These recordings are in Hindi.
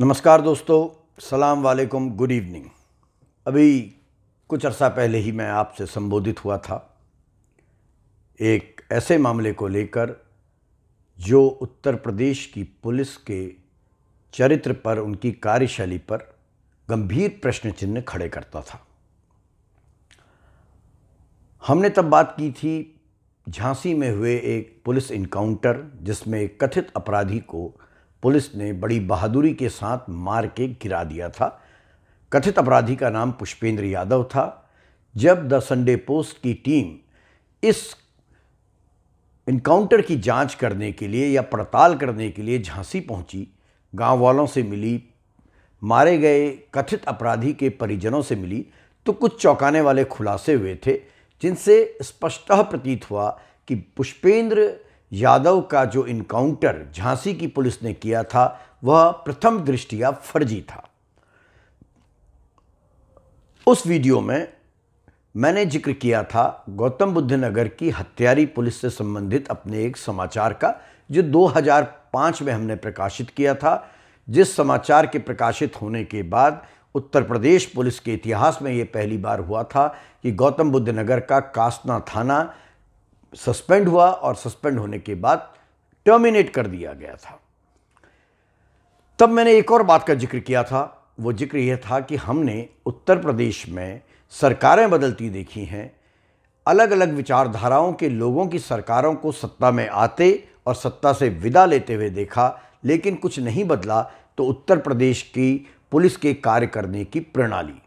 नमस्कार दोस्तों सलाम वालेकुम गुड इवनिंग अभी कुछ अरसा पहले ही मैं आपसे संबोधित हुआ था एक ऐसे मामले को लेकर जो उत्तर प्रदेश की पुलिस के चरित्र पर उनकी कार्यशैली पर गंभीर प्रश्न चिन्ह खड़े करता था हमने तब बात की थी झांसी में हुए एक पुलिस इनकाउंटर जिसमें कथित अपराधी को पुलिस ने बड़ी बहादुरी के साथ मार के गिरा दिया था कथित अपराधी का नाम पुष्पेंद्र यादव था जब द संडे पोस्ट की टीम इस इनकाउंटर की जांच करने के लिए या पड़ताल करने के लिए झांसी पहुंची गांव वालों से मिली मारे गए कथित अपराधी के परिजनों से मिली तो कुछ चौंकाने वाले खुलासे हुए थे जिनसे स्पष्टतः प्रतीत हुआ कि पुष्पेंद्र यादव का जो इनकाउंटर झांसी की पुलिस ने किया था वह प्रथम दृष्टिया फर्जी था उस वीडियो में मैंने जिक्र किया था गौतम बुद्ध नगर की हत्यारी पुलिस से संबंधित अपने एक समाचार का जो 2005 में हमने प्रकाशित किया था जिस समाचार के प्रकाशित होने के बाद उत्तर प्रदेश पुलिस के इतिहास में ये पहली बार हुआ था कि गौतम बुद्ध नगर का कास्ना थाना सस्पेंड हुआ और सस्पेंड होने के बाद टर्मिनेट कर दिया गया था तब मैंने एक और बात का जिक्र किया था वो जिक्र यह था कि हमने उत्तर प्रदेश में सरकारें बदलती देखी हैं अलग अलग विचारधाराओं के लोगों की सरकारों को सत्ता में आते और सत्ता से विदा लेते हुए देखा लेकिन कुछ नहीं बदला तो उत्तर प्रदेश की पुलिस के कार्य करने की प्रणाली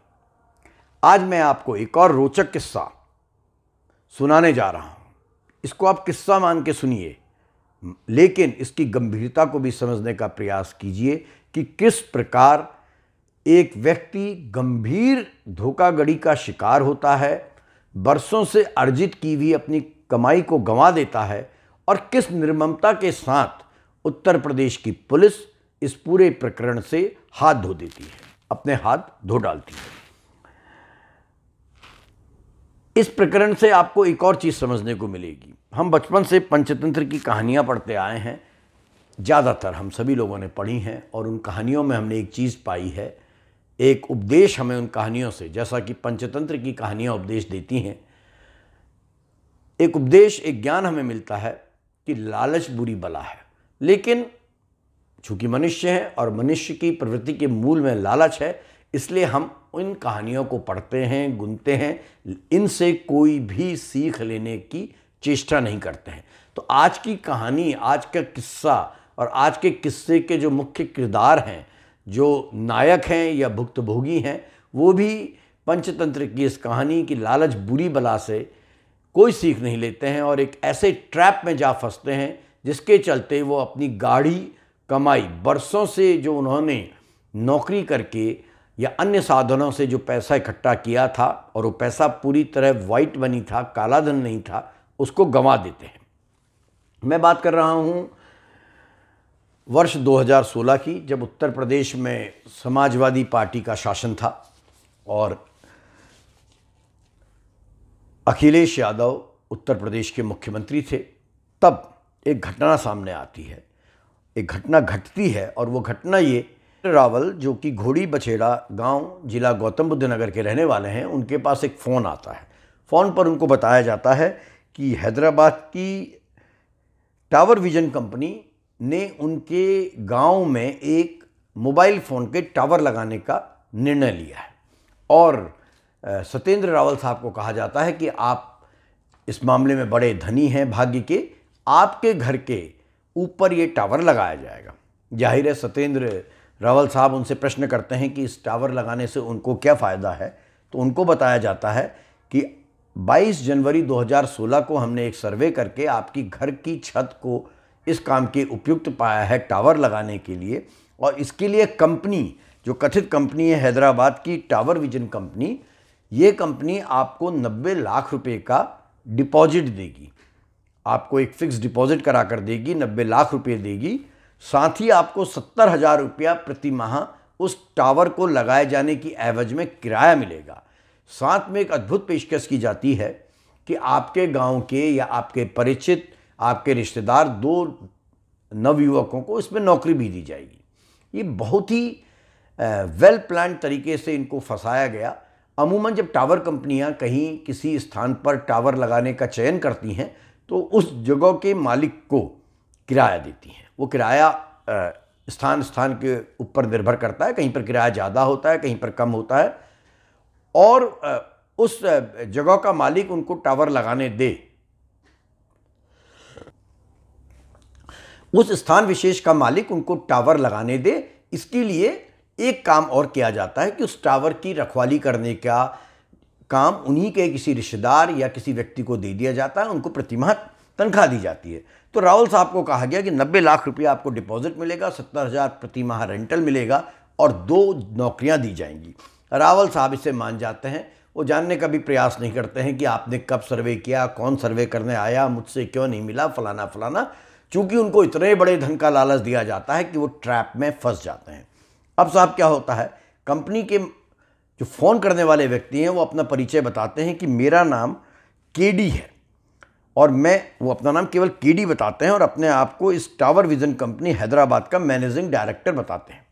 आज मैं आपको एक और रोचक किस्सा सुनाने जा रहा हूँ इसको आप किस्सा मान के सुनिए लेकिन इसकी गंभीरता को भी समझने का प्रयास कीजिए कि किस प्रकार एक व्यक्ति गंभीर धोखाधड़ी का शिकार होता है बरसों से अर्जित की हुई अपनी कमाई को गंवा देता है और किस निर्ममता के साथ उत्तर प्रदेश की पुलिस इस पूरे प्रकरण से हाथ धो देती है अपने हाथ धो डालती है इस प्रकरण से आपको एक और चीज़ समझने को मिलेगी हम बचपन से पंचतंत्र की कहानियाँ पढ़ते आए हैं ज़्यादातर हम सभी लोगों ने पढ़ी हैं और उन कहानियों में हमने एक चीज़ पाई है एक उपदेश हमें उन कहानियों से जैसा कि पंचतंत्र की कहानियाँ उपदेश देती हैं एक उपदेश एक ज्ञान हमें मिलता है कि लालच बुरी बला है लेकिन चूँकि मनुष्य है और मनुष्य की प्रवृत्ति के मूल में लालच है इसलिए हम इन कहानियों को पढ़ते हैं गुनते हैं इनसे कोई भी सीख लेने की चेष्टा नहीं करते हैं तो आज की कहानी आज का किस्सा और आज के किस्से के जो मुख्य किरदार हैं जो नायक हैं या भुक्तभोगी हैं वो भी पंचतंत्र की इस कहानी की लालच बुरी बला से कोई सीख नहीं लेते हैं और एक ऐसे ट्रैप में जा फंसते हैं जिसके चलते वो अपनी गाढ़ी कमाई बरसों से जो उन्होंने नौकरी करके या अन्य साधनों से जो पैसा इकट्ठा किया था और वो पैसा पूरी तरह वाइट बनी था काला धन नहीं था उसको गंवा देते हैं मैं बात कर रहा हूँ वर्ष 2016 की जब उत्तर प्रदेश में समाजवादी पार्टी का शासन था और अखिलेश यादव उत्तर प्रदेश के मुख्यमंत्री थे तब एक घटना सामने आती है एक घटना घटती है और वो घटना ये रावल जो कि घोड़ी बछेड़ा गांव जिला गौतम बुद्ध नगर के रहने वाले हैं उनके पास एक फ़ोन आता है फ़ोन पर उनको बताया जाता है कि हैदराबाद की टावर विजन कंपनी ने उनके गांव में एक मोबाइल फ़ोन के टावर लगाने का निर्णय लिया है और सत्येंद्र रावल साहब को कहा जाता है कि आप इस मामले में बड़े धनी हैं भाग्य के आपके घर के ऊपर ये टावर लगाया जाएगा जाहिर है सत्येंद्र रावल साहब उनसे प्रश्न करते हैं कि इस टावर लगाने से उनको क्या फ़ायदा है तो उनको बताया जाता है कि 22 जनवरी 2016 को हमने एक सर्वे करके आपकी घर की छत को इस काम के उपयुक्त पाया है टावर लगाने के लिए और इसके लिए कंपनी जो कथित कंपनी है हैदराबाद की टावर विजन कंपनी ये कंपनी आपको 90 लाख रुपए का डिपॉजिट देगी आपको एक फिक्स डिपॉजिट करा कर देगी 90 लाख रुपए देगी साथ ही आपको सत्तर हज़ार रुपया प्रति माह उस टावर को लगाए जाने की एवज में किराया मिलेगा साथ में एक अद्भुत पेशकश की जाती है कि आपके गांव के या आपके परिचित आपके रिश्तेदार दो नवयुवकों को इसमें नौकरी भी दी जाएगी ये बहुत ही वेल प्लान तरीके से इनको फंसाया गया अमूमन जब टावर कंपनियां कहीं किसी स्थान पर टावर लगाने का चयन करती हैं तो उस जगह के मालिक को किराया देती हैं वो किराया स्थान स्थान के ऊपर निर्भर करता है कहीं पर किराया ज़्यादा होता है कहीं पर कम होता है और उस जगह का मालिक उनको टावर लगाने दे उस स्थान विशेष का मालिक उनको टावर लगाने दे इसके लिए एक काम और किया जाता है कि उस टावर की रखवाली करने का काम उन्हीं के किसी रिश्तेदार या किसी व्यक्ति को दे दिया जाता है उनको प्रतिमाह तनख्वाह दी जाती है तो रावल साहब को कहा गया कि नब्बे लाख रुपया आपको डिपॉजिट मिलेगा सत्तर हज़ार प्रति माह रेंटल मिलेगा और दो नौकरियां दी जाएंगी रावल साहब इसे मान जाते हैं वो जानने का भी प्रयास नहीं करते हैं कि आपने कब सर्वे किया कौन सर्वे करने आया मुझसे क्यों नहीं मिला फलाना फलाना चूँकि उनको इतने बड़े धन का लालच दिया जाता है कि वो ट्रैप में फंस जाते हैं अब साहब क्या होता है कंपनी के जो फ़ोन करने वाले व्यक्ति हैं वो अपना परिचय बताते हैं कि मेरा नाम केडी है और मैं वो अपना नाम केवल केडी बताते हैं और अपने आप को इस टावर विज़न कंपनी हैदराबाद का मैनेजिंग डायरेक्टर बताते हैं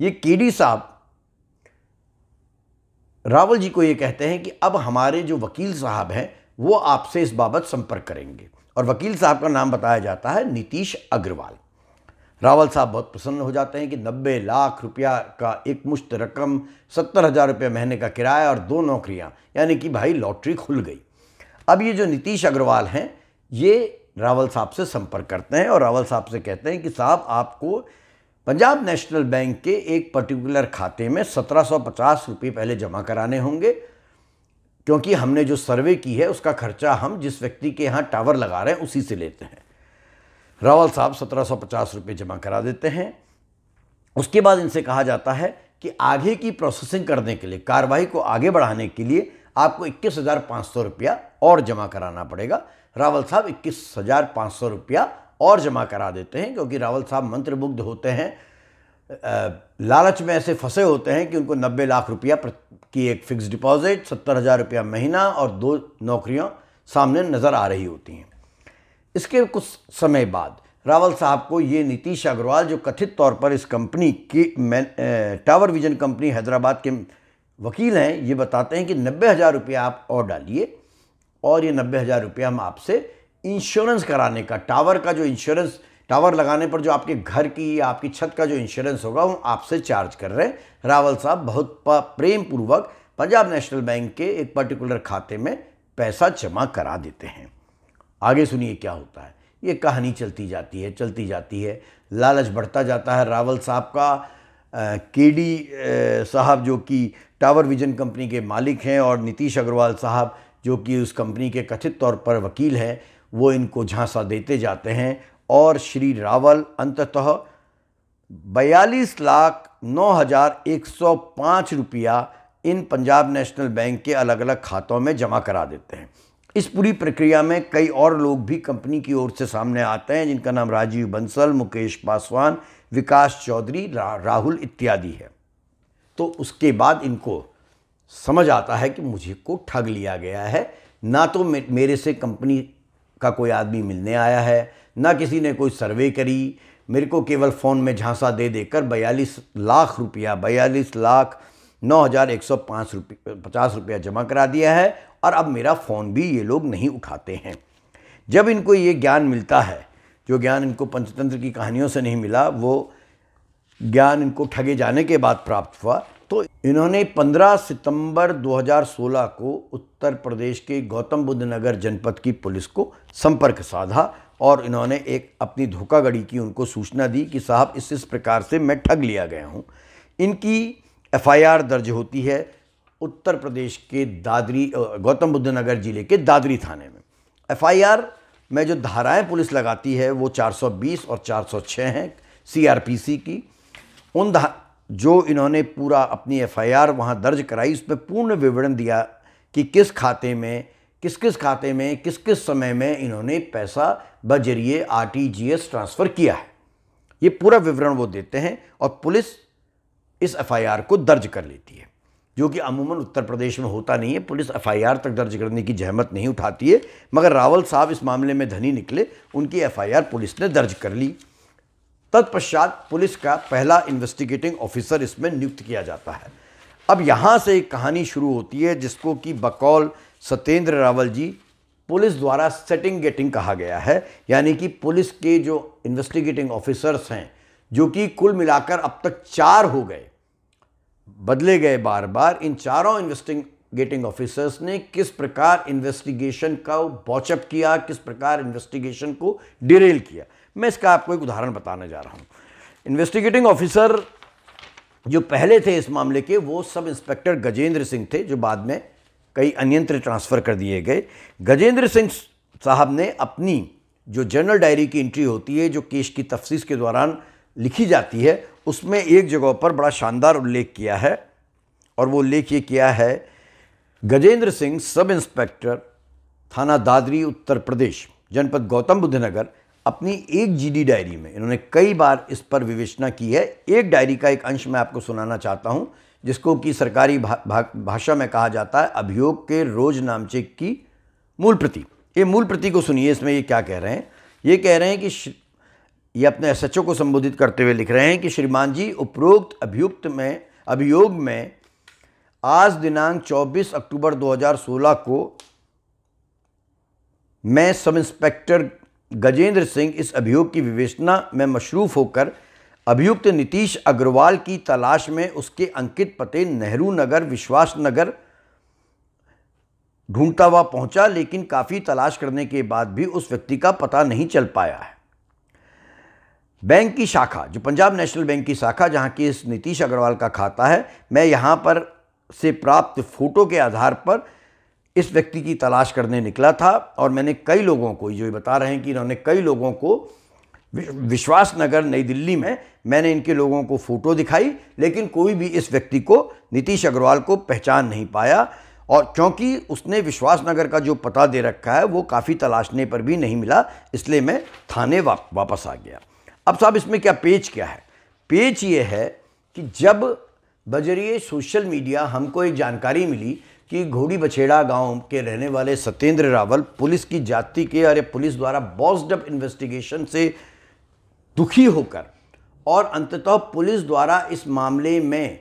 ये केडी साहब रावल जी को ये कहते हैं कि अब हमारे जो वकील साहब हैं वो आपसे इस बाबत संपर्क करेंगे और वकील साहब का नाम बताया जाता है नीतीश अग्रवाल रावल साहब बहुत प्रसन्न हो जाते हैं कि नब्बे लाख रुपया का एक मुश्त रकम सत्तर हज़ार रुपये महीने का किराया और दो नौकरियां यानी कि भाई लॉटरी खुल गई अब ये जो नीतीश अग्रवाल हैं ये रावल साहब से संपर्क करते हैं और रावल साहब से कहते हैं कि साहब आपको पंजाब नेशनल बैंक के एक पर्टिकुलर खाते में सत्रह सौ पचास रुपये पहले जमा कराने होंगे क्योंकि हमने जो सर्वे की है उसका खर्चा हम जिस व्यक्ति के यहाँ टावर लगा रहे हैं उसी से लेते हैं रावल साहब सत्रह सौ पचास रुपये जमा करा देते हैं उसके बाद इनसे कहा जाता है कि आगे की प्रोसेसिंग करने के लिए कार्रवाई को आगे बढ़ाने के लिए आपको इक्कीस हज़ार पाँच सौ रुपया और जमा कराना पड़ेगा रावल साहब इक्कीस हज़ार पाँच सौ रुपया और जमा करा देते हैं क्योंकि रावल साहब मंत्रमुग्ध होते हैं लालच में ऐसे फंसे होते हैं कि उनको नब्बे लाख रुपया की एक फिक्स डिपॉजिट सत्तर हज़ार रुपया महीना और दो नौकरियां सामने नज़र आ रही होती हैं इसके कुछ समय बाद रावल साहब को ये नीतीश अग्रवाल जो कथित तौर पर इस कंपनी की टावर विजन कंपनी हैदराबाद के वकील हैं ये बताते हैं कि नब्बे हज़ार रुपया आप और डालिए और ये नब्बे हज़ार रुपया हम आपसे इंश्योरेंस कराने का टावर का जो इंश्योरेंस टावर लगाने पर जो आपके घर की या आपकी छत का जो इंश्योरेंस होगा वो आपसे चार्ज कर रहे हैं रावल साहब बहुत प्रेम पूर्वक पंजाब नेशनल बैंक के एक पर्टिकुलर खाते में पैसा जमा करा देते हैं आगे सुनिए क्या होता है ये कहानी चलती जाती है चलती जाती है लालच बढ़ता जाता है रावल साहब का के डी साहब जो कि टावर विजन कंपनी के मालिक हैं और नीतीश अग्रवाल साहब जो कि उस कंपनी के कथित तौर पर वकील हैं वो इनको झांसा देते जाते हैं और श्री रावल अंततः बयालीस लाख नौ हज़ार एक सौ पाँच रुपया इन पंजाब नेशनल बैंक के अलग अलग खातों में जमा करा देते हैं इस पूरी प्रक्रिया में कई और लोग भी कंपनी की ओर से सामने आते हैं जिनका नाम राजीव बंसल मुकेश पासवान विकास चौधरी रा, राहुल इत्यादि है तो उसके बाद इनको समझ आता है कि मुझे को ठग लिया गया है ना तो मेरे से कंपनी का कोई आदमी मिलने आया है ना किसी ने कोई सर्वे करी मेरे को केवल फ़ोन में झांसा दे देकर बयालीस लाख रुपया बयालीस लाख नौ हज़ार एक सौ पाँच रुपये पचास रुपया जमा करा दिया है और अब मेरा फ़ोन भी ये लोग नहीं उठाते हैं जब इनको ये ज्ञान मिलता है जो ज्ञान इनको पंचतंत्र की कहानियों से नहीं मिला वो ज्ञान इनको ठगे जाने के बाद प्राप्त हुआ इन्होंने 15 सितंबर 2016 को उत्तर प्रदेश के गौतम बुद्ध नगर जनपद की पुलिस को संपर्क साधा और इन्होंने एक अपनी धोखाघड़ी की उनको सूचना दी कि साहब इस इस प्रकार से मैं ठग लिया गया हूँ इनकी एफआईआर दर्ज होती है उत्तर प्रदेश के दादरी गौतम बुद्ध नगर जिले के दादरी थाने में एफआईआर में जो धाराएं पुलिस लगाती है वो 420 और 406 हैं सीआरपीसी की उन जो इन्होंने पूरा अपनी एफआईआर वहाँ दर्ज कराई उसमें पूर्ण विवरण दिया कि किस खाते में किस किस खाते में किस किस समय में इन्होंने पैसा बजरिए आरटीजीएस ट्रांसफ़र किया है ये पूरा विवरण वो देते हैं और पुलिस इस एफआईआर को दर्ज कर लेती है जो कि अमूमन उत्तर प्रदेश में होता नहीं है पुलिस एफआईआर तक दर्ज करने की जहमत नहीं उठाती है मगर रावल साहब इस मामले में धनी निकले उनकी एफआईआर पुलिस ने दर्ज कर ली तत्पश्चात पुलिस का पहला इन्वेस्टिगेटिंग ऑफिसर इसमें नियुक्त किया जाता है अब यहाँ से एक कहानी शुरू होती है जिसको कि बकौल सत्येंद्र रावल जी पुलिस द्वारा सेटिंग गेटिंग कहा गया है यानी कि पुलिस के जो इन्वेस्टिगेटिंग ऑफिसर्स हैं जो कि कुल मिलाकर अब तक चार हो गए बदले गए बार बार इन चारों इन्वेस्टिगेटिंग ऑफिसर्स ने किस प्रकार इन्वेस्टिगेशन का बॉचअप किया किस प्रकार इन्वेस्टिगेशन को डिरेल किया मैं इसका आपको एक उदाहरण बताने जा रहा हूँ इन्वेस्टिगेटिंग ऑफिसर जो पहले थे इस मामले के वो सब इंस्पेक्टर गजेंद्र सिंह थे जो बाद में कई अन्यंत्र ट्रांसफ़र कर दिए गए गजेंद्र सिंह साहब ने अपनी जो जर्नल डायरी की एंट्री होती है जो केस की तफ्सीस के दौरान लिखी जाती है उसमें एक जगह पर बड़ा शानदार उल्लेख किया है और वो उल्लेख ये किया है गजेंद्र सिंह सब इंस्पेक्टर थाना दादरी उत्तर प्रदेश जनपद गौतम बुद्ध नगर अपनी एक जीडी डायरी में इन्होंने कई बार इस पर विवेचना की है एक डायरी का एक अंश मैं आपको सुनाना चाहता हूं जिसको कि सरकारी भा, भा, भाषा में कहा जाता है अभियोग के रोज नामचे की मूल प्रति ये मूल प्रति को सुनिए इसमें ये क्या कह रहे हैं ये कह रहे हैं कि ये अपने एस को संबोधित करते हुए लिख रहे हैं कि श्रीमान जी उपरोक्त अभियुक्त में अभियोग में आज दिनांक 24 अक्टूबर 2016 को मैं सब इंस्पेक्टर गजेंद्र सिंह इस अभियोग की विवेचना में मशरूफ़ होकर अभियुक्त नीतीश अग्रवाल की तलाश में उसके अंकित पते नेहरू नगर विश्वास नगर ढूंढता हुआ पहुंचा लेकिन काफ़ी तलाश करने के बाद भी उस व्यक्ति का पता नहीं चल पाया है बैंक की शाखा जो पंजाब नेशनल बैंक की शाखा जहां की इस नीतीश अग्रवाल का खाता है मैं यहां पर से प्राप्त फ़ोटो के आधार पर इस व्यक्ति की तलाश करने निकला था और मैंने कई लोगों को जो बता रहे हैं कि इन्होंने कई लोगों को विश्वास नगर नई दिल्ली में मैंने इनके लोगों को फ़ोटो दिखाई लेकिन कोई भी इस व्यक्ति को नीतीश अग्रवाल को पहचान नहीं पाया और क्योंकि उसने विश्वास नगर का जो पता दे रखा है वो काफ़ी तलाशने पर भी नहीं मिला इसलिए मैं थाने वाप, वापस आ गया अब साहब इसमें क्या पेज क्या है पेज ये है कि जब बजरिए सोशल मीडिया हमको एक जानकारी मिली कि घोड़ी बछेड़ा गांव के रहने वाले सत्येंद्र रावल पुलिस की जाति के अरे पुलिस द्वारा बॉस्डअप इन्वेस्टिगेशन से दुखी होकर और अंततः पुलिस द्वारा इस मामले में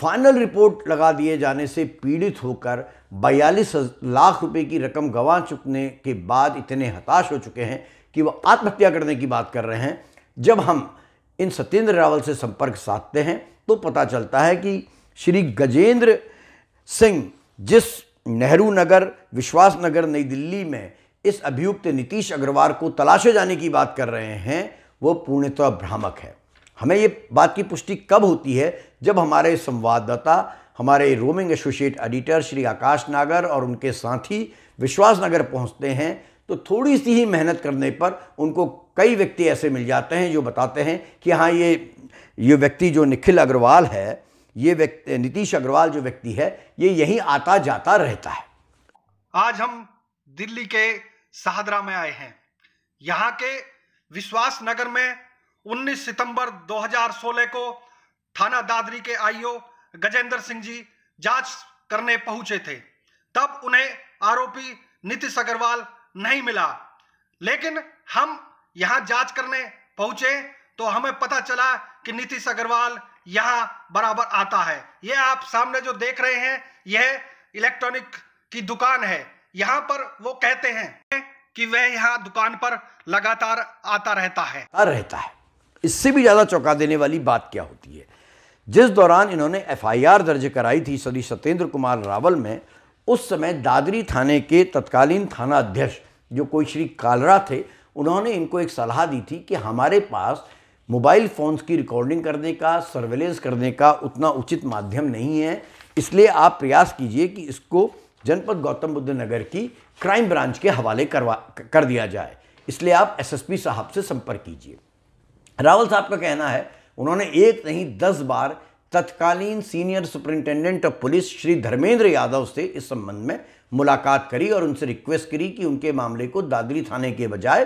फाइनल रिपोर्ट लगा दिए जाने से पीड़ित होकर बयालीस लाख रुपए की रकम गंवा चुकने के बाद इतने हताश हो चुके हैं कि वह आत्महत्या करने की बात कर रहे हैं जब हम इन सत्येंद्र रावल से संपर्क साधते हैं तो पता चलता है कि श्री गजेंद्र सिंह जिस नेहरू नगर विश्वास नगर नई दिल्ली में इस अभियुक्त नीतीश अग्रवाल को तलाशे जाने की बात कर रहे हैं वो पूर्णतः भ्रामक है हमें ये बात की पुष्टि कब होती है जब हमारे संवाददाता हमारे roaming associate editor Shri Akash Nagar और उनके साथी विश्वास नगर पहुँचते हैं तो थोड़ी सी ही मेहनत करने पर उनको कई व्यक्ति ऐसे मिल जाते हैं जो बताते हैं कि हाँ ये ये व्यक्ति जो निखिल अग्रवाल है ये व्यक्ति नीतीश अग्रवाल जो व्यक्ति है ये यही आता जाता रहता है आज हम दिल्ली के साहदरा में आए हैं यहाँ के विश्वास नगर में 19 सितंबर 2016 को थाना दादरी के आईओ गजेंद्र सिंह जी जांच करने पहुंचे थे तब उन्हें आरोपी नीतीश अग्रवाल नहीं मिला लेकिन हम यहाँ जांच करने पहुंचे तो हमें पता चला कि नीतीश अग्रवाल यहां बराबर आता है यह आप सामने जो देख रहे हैं यह इलेक्ट्रॉनिक की दुकान है यहाँ पर वो कहते हैं कि वह यहाँ दुकान पर लगातार आता रहता है आ रहता है इससे भी ज़्यादा चौंका देने वाली बात क्या होती है जिस दौरान इन्होंने एफआईआर दर्ज कराई थी सदी सत्येंद्र कुमार रावल में उस समय दादरी थाने के तत्कालीन थाना अध्यक्ष जो कोई श्री कालरा थे उन्होंने इनको एक सलाह दी थी कि हमारे पास मोबाइल फ़ोन्स की रिकॉर्डिंग करने का सर्वेलेंस करने का उतना उचित माध्यम नहीं है इसलिए आप प्रयास कीजिए कि इसको जनपद गौतम बुद्ध नगर की क्राइम ब्रांच के हवाले करवा कर दिया जाए इसलिए आप एसएसपी साहब से संपर्क कीजिए रावल साहब का कहना है उन्होंने एक नहीं दस बार तत्कालीन senior superintendent of police Shri Dharmendra Yadav से इस संबंध में मुलाकात करी और उनसे रिक्वेस्ट करी कि उनके मामले को दादरी थाने के बजाय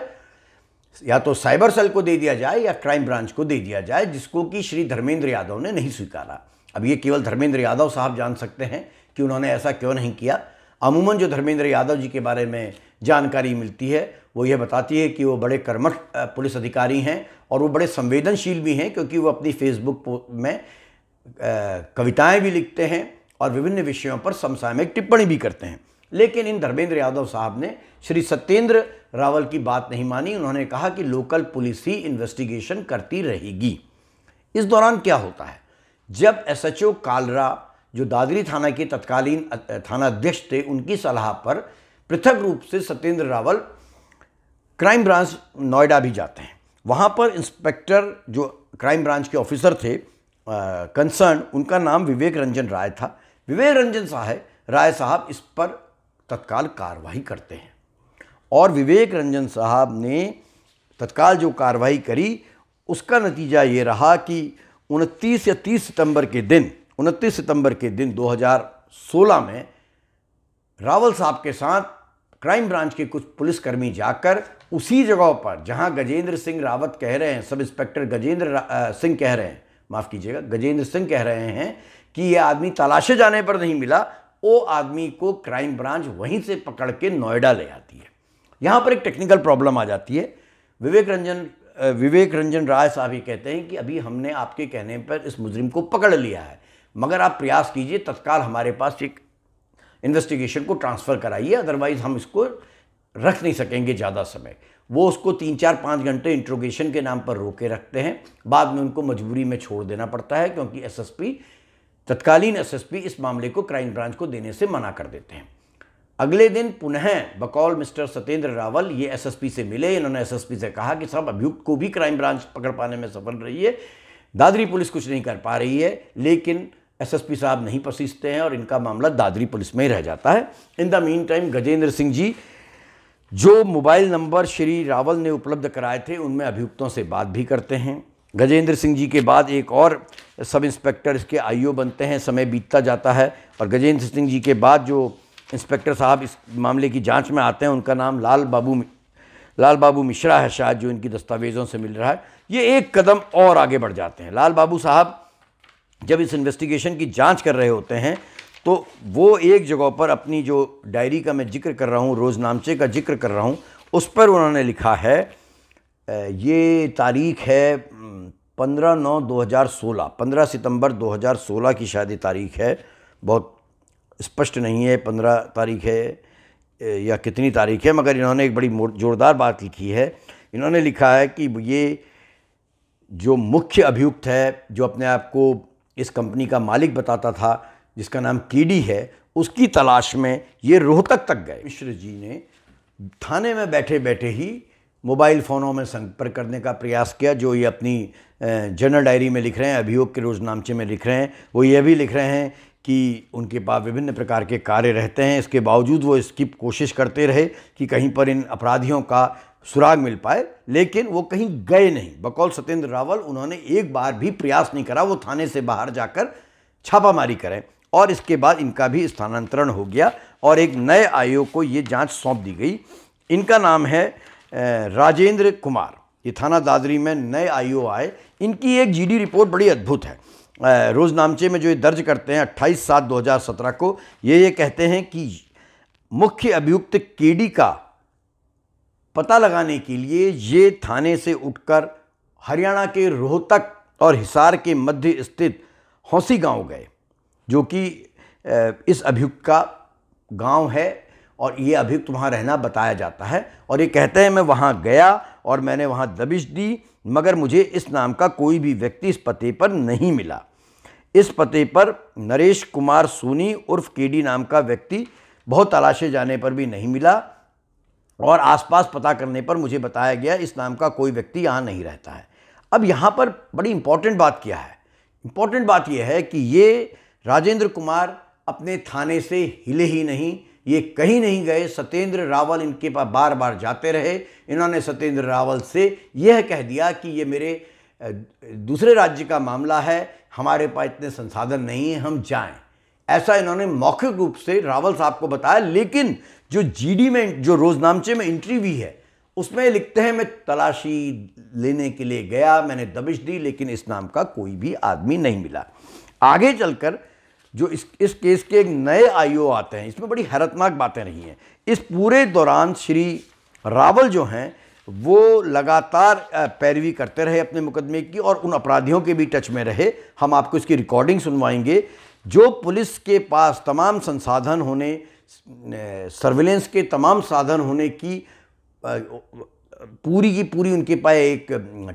या तो साइबर सेल को दे दिया जाए या क्राइम ब्रांच को दे दिया जाए जिसको कि श्री धर्मेंद्र यादव ने नहीं स्वीकारा अब ये केवल धर्मेंद्र यादव साहब जान सकते हैं कि उन्होंने ऐसा क्यों नहीं किया अमूमन जो धर्मेंद्र यादव जी के बारे में जानकारी मिलती है वो ये बताती है कि वो बड़े कर्मठ पुलिस अधिकारी हैं और वो बड़े संवेदनशील भी हैं क्योंकि वो अपनी फेसबुक में कविताएं भी लिखते हैं और विभिन्न विषयों पर समसामयिक टिप्पणी भी करते हैं लेकिन इन धर्मेंद्र यादव साहब ने श्री सत्येंद्र रावल की बात नहीं मानी उन्होंने कहा कि लोकल पुलिस ही इन्वेस्टिगेशन करती रहेगी इस दौरान क्या होता है जब एसएचओ कालरा जो दादरी थाना के तत्कालीन थानाध्यक्ष थे उनकी सलाह पर पृथक रूप से सत्येंद्र रावल क्राइम ब्रांच नोएडा भी जाते हैं वहाँ पर इंस्पेक्टर जो क्राइम ब्रांच के ऑफिसर थे कंसर्न उनका नाम विवेक रंजन राय था विवेक रंजन साहब राय साहब इस पर तत्काल कार्रवाई करते हैं और विवेक रंजन साहब ने तत्काल जो कार्रवाई करी उसका नतीजा ये रहा कि 29 या 30 सितंबर के दिन 29 सितंबर के दिन 2016 में रावल साहब के साथ क्राइम ब्रांच के कुछ पुलिसकर्मी जाकर उसी जगह पर जहां गजेंद्र सिंह रावत कह रहे हैं सब इंस्पेक्टर गजेंद्र सिंह कह रहे हैं माफ़ कीजिएगा गजेंद्र सिंह कह रहे हैं कि ये आदमी तलाशे जाने पर नहीं मिला वो आदमी को क्राइम ब्रांच वहीं से पकड़ के नोएडा ले आती है यहाँ पर एक टेक्निकल प्रॉब्लम आ जाती है विवेक रंजन विवेक रंजन राय साहब ही कहते हैं कि अभी हमने आपके कहने पर इस मुजरिम को पकड़ लिया है मगर आप प्रयास कीजिए तत्काल हमारे पास एक इन्वेस्टिगेशन को ट्रांसफ़र कराइए अदरवाइज़ हम इसको रख नहीं सकेंगे ज़्यादा समय वो उसको तीन चार पाँच घंटे इंट्रोगेशन के नाम पर रोके रखते हैं बाद में उनको मजबूरी में छोड़ देना पड़ता है क्योंकि एसएसपी तत्कालीन एसएसपी इस मामले को क्राइम ब्रांच को देने से मना कर देते हैं अगले दिन पुनः बकौल मिस्टर सत्येंद्र रावल ये एसएसपी से मिले इन्होंने एसएसपी से कहा कि साहब अभियुक्त को भी क्राइम ब्रांच पकड़ पाने में सफल रही है दादरी पुलिस कुछ नहीं कर पा रही है लेकिन एसएसपी साहब नहीं पसीसते हैं और इनका मामला दादरी पुलिस में ही रह जाता है in the mean time Gajendra Singh ji जो मोबाइल नंबर श्री रावल ने उपलब्ध कराए थे उनमें अभियुक्तों से बात भी करते हैं गजेंद्र सिंह जी के बाद एक और सब इंस्पेक्टर इसके आईओ बनते हैं समय बीतता जाता है और गजेंद्र सिंह जी के बाद जो इंस्पेक्टर साहब इस मामले की जांच में आते हैं उनका नाम लाल बाबू लाल बाबू मिश्रा है शायद जो इनकी दस्तावेज़ों से मिल रहा है ये एक कदम और आगे बढ़ जाते हैं लाल बाबू साहब जब इस इन्वेस्टिगेशन की जांच कर रहे होते हैं तो वो एक जगह पर अपनी जो डायरी का मैं जिक्र कर रहा हूँ रोज़नामचे का जिक्र कर रहा हूँ उस पर उन्होंने लिखा है ये तारीख है पंद्रह नौ दो हज़ार सोलह पंद्रह सितंबर दो हज़ार सोलह की शायद तारीख है बहुत स्पष्ट नहीं है पंद्रह तारीख है या कितनी तारीख है मगर इन्होंने एक बड़ी जोरदार बात लिखी है इन्होंने लिखा है कि ये जो मुख्य अभियुक्त है जो अपने आप को इस कंपनी का मालिक बताता था जिसका नाम कीडी है उसकी तलाश में ये रोहतक तक गए मिश्र जी ने थाने में बैठे बैठे ही मोबाइल फ़ोनों में संपर्क करने का प्रयास किया जो ये अपनी जर्नल डायरी में लिख रहे हैं अभियोग के रोजनामचे में लिख रहे हैं वो ये भी लिख रहे हैं कि उनके पास विभिन्न प्रकार के कार्य रहते हैं इसके बावजूद वो इसकी कोशिश करते रहे कि कहीं पर इन अपराधियों का सुराग मिल पाए लेकिन वो कहीं गए नहीं बकौल सत्येंद्र रावल उन्होंने एक बार भी प्रयास नहीं करा वो थाने से बाहर जाकर छापामारी करें और इसके बाद इनका भी स्थानांतरण हो गया और एक नए आयोग को ये जांच सौंप दी गई इनका नाम है राजेंद्र कुमार ये थाना दादरी में नए आयोग आए इनकी एक जीडी रिपोर्ट बड़ी अद्भुत है रोज़नामचे में जो ये दर्ज करते हैं 28 सात 2017 को ये ये कहते हैं कि मुख्य अभियुक्त केडी का पता लगाने के लिए ये थाने से उठकर हरियाणा के रोहतक और हिसार के मध्य स्थित हौसी गांव गए जो कि इस अभियुक्त का गांव है और ये अभियुक्त वहाँ रहना बताया जाता है और ये कहते हैं मैं वहाँ गया और मैंने वहाँ दबिश दी मगर मुझे इस नाम का कोई भी व्यक्ति इस पते पर नहीं मिला इस पते पर नरेश कुमार सोनी उर्फ केडी नाम का व्यक्ति बहुत तलाशे जाने पर भी नहीं मिला और आसपास पता करने पर मुझे बताया गया इस नाम का कोई व्यक्ति यहाँ नहीं रहता है अब यहाँ पर बड़ी इम्पॉर्टेंट बात क्या है इम्पॉर्टेंट बात यह है कि ये राजेंद्र कुमार अपने थाने से हिले ही नहीं ये कहीं नहीं गए सत्येंद्र रावल इनके पास बार बार जाते रहे इन्होंने सत्येंद्र रावल से यह कह दिया कि ये मेरे दूसरे राज्य का मामला है हमारे पास इतने संसाधन नहीं हैं हम जाएं ऐसा इन्होंने मौखिक रूप से रावल साहब को बताया लेकिन जो जीडी में जो रोजनामचे में एंट्री हुई है उसमें लिखते हैं मैं तलाशी लेने के लिए गया मैंने दबिश दी लेकिन इस नाम का कोई भी आदमी नहीं मिला आगे चलकर जो इस इस केस के एक नए आईओ आते हैं इसमें बड़ी हैरतनाक बातें रही हैं इस पूरे दौरान श्री रावल जो हैं वो लगातार पैरवी करते रहे अपने मुकदमे की और उन अपराधियों के भी टच में रहे हम आपको इसकी रिकॉर्डिंग सुनवाएंगे जो पुलिस के पास तमाम संसाधन होने सर्विलेंस के तमाम साधन होने की पूरी की पूरी उनके पास एक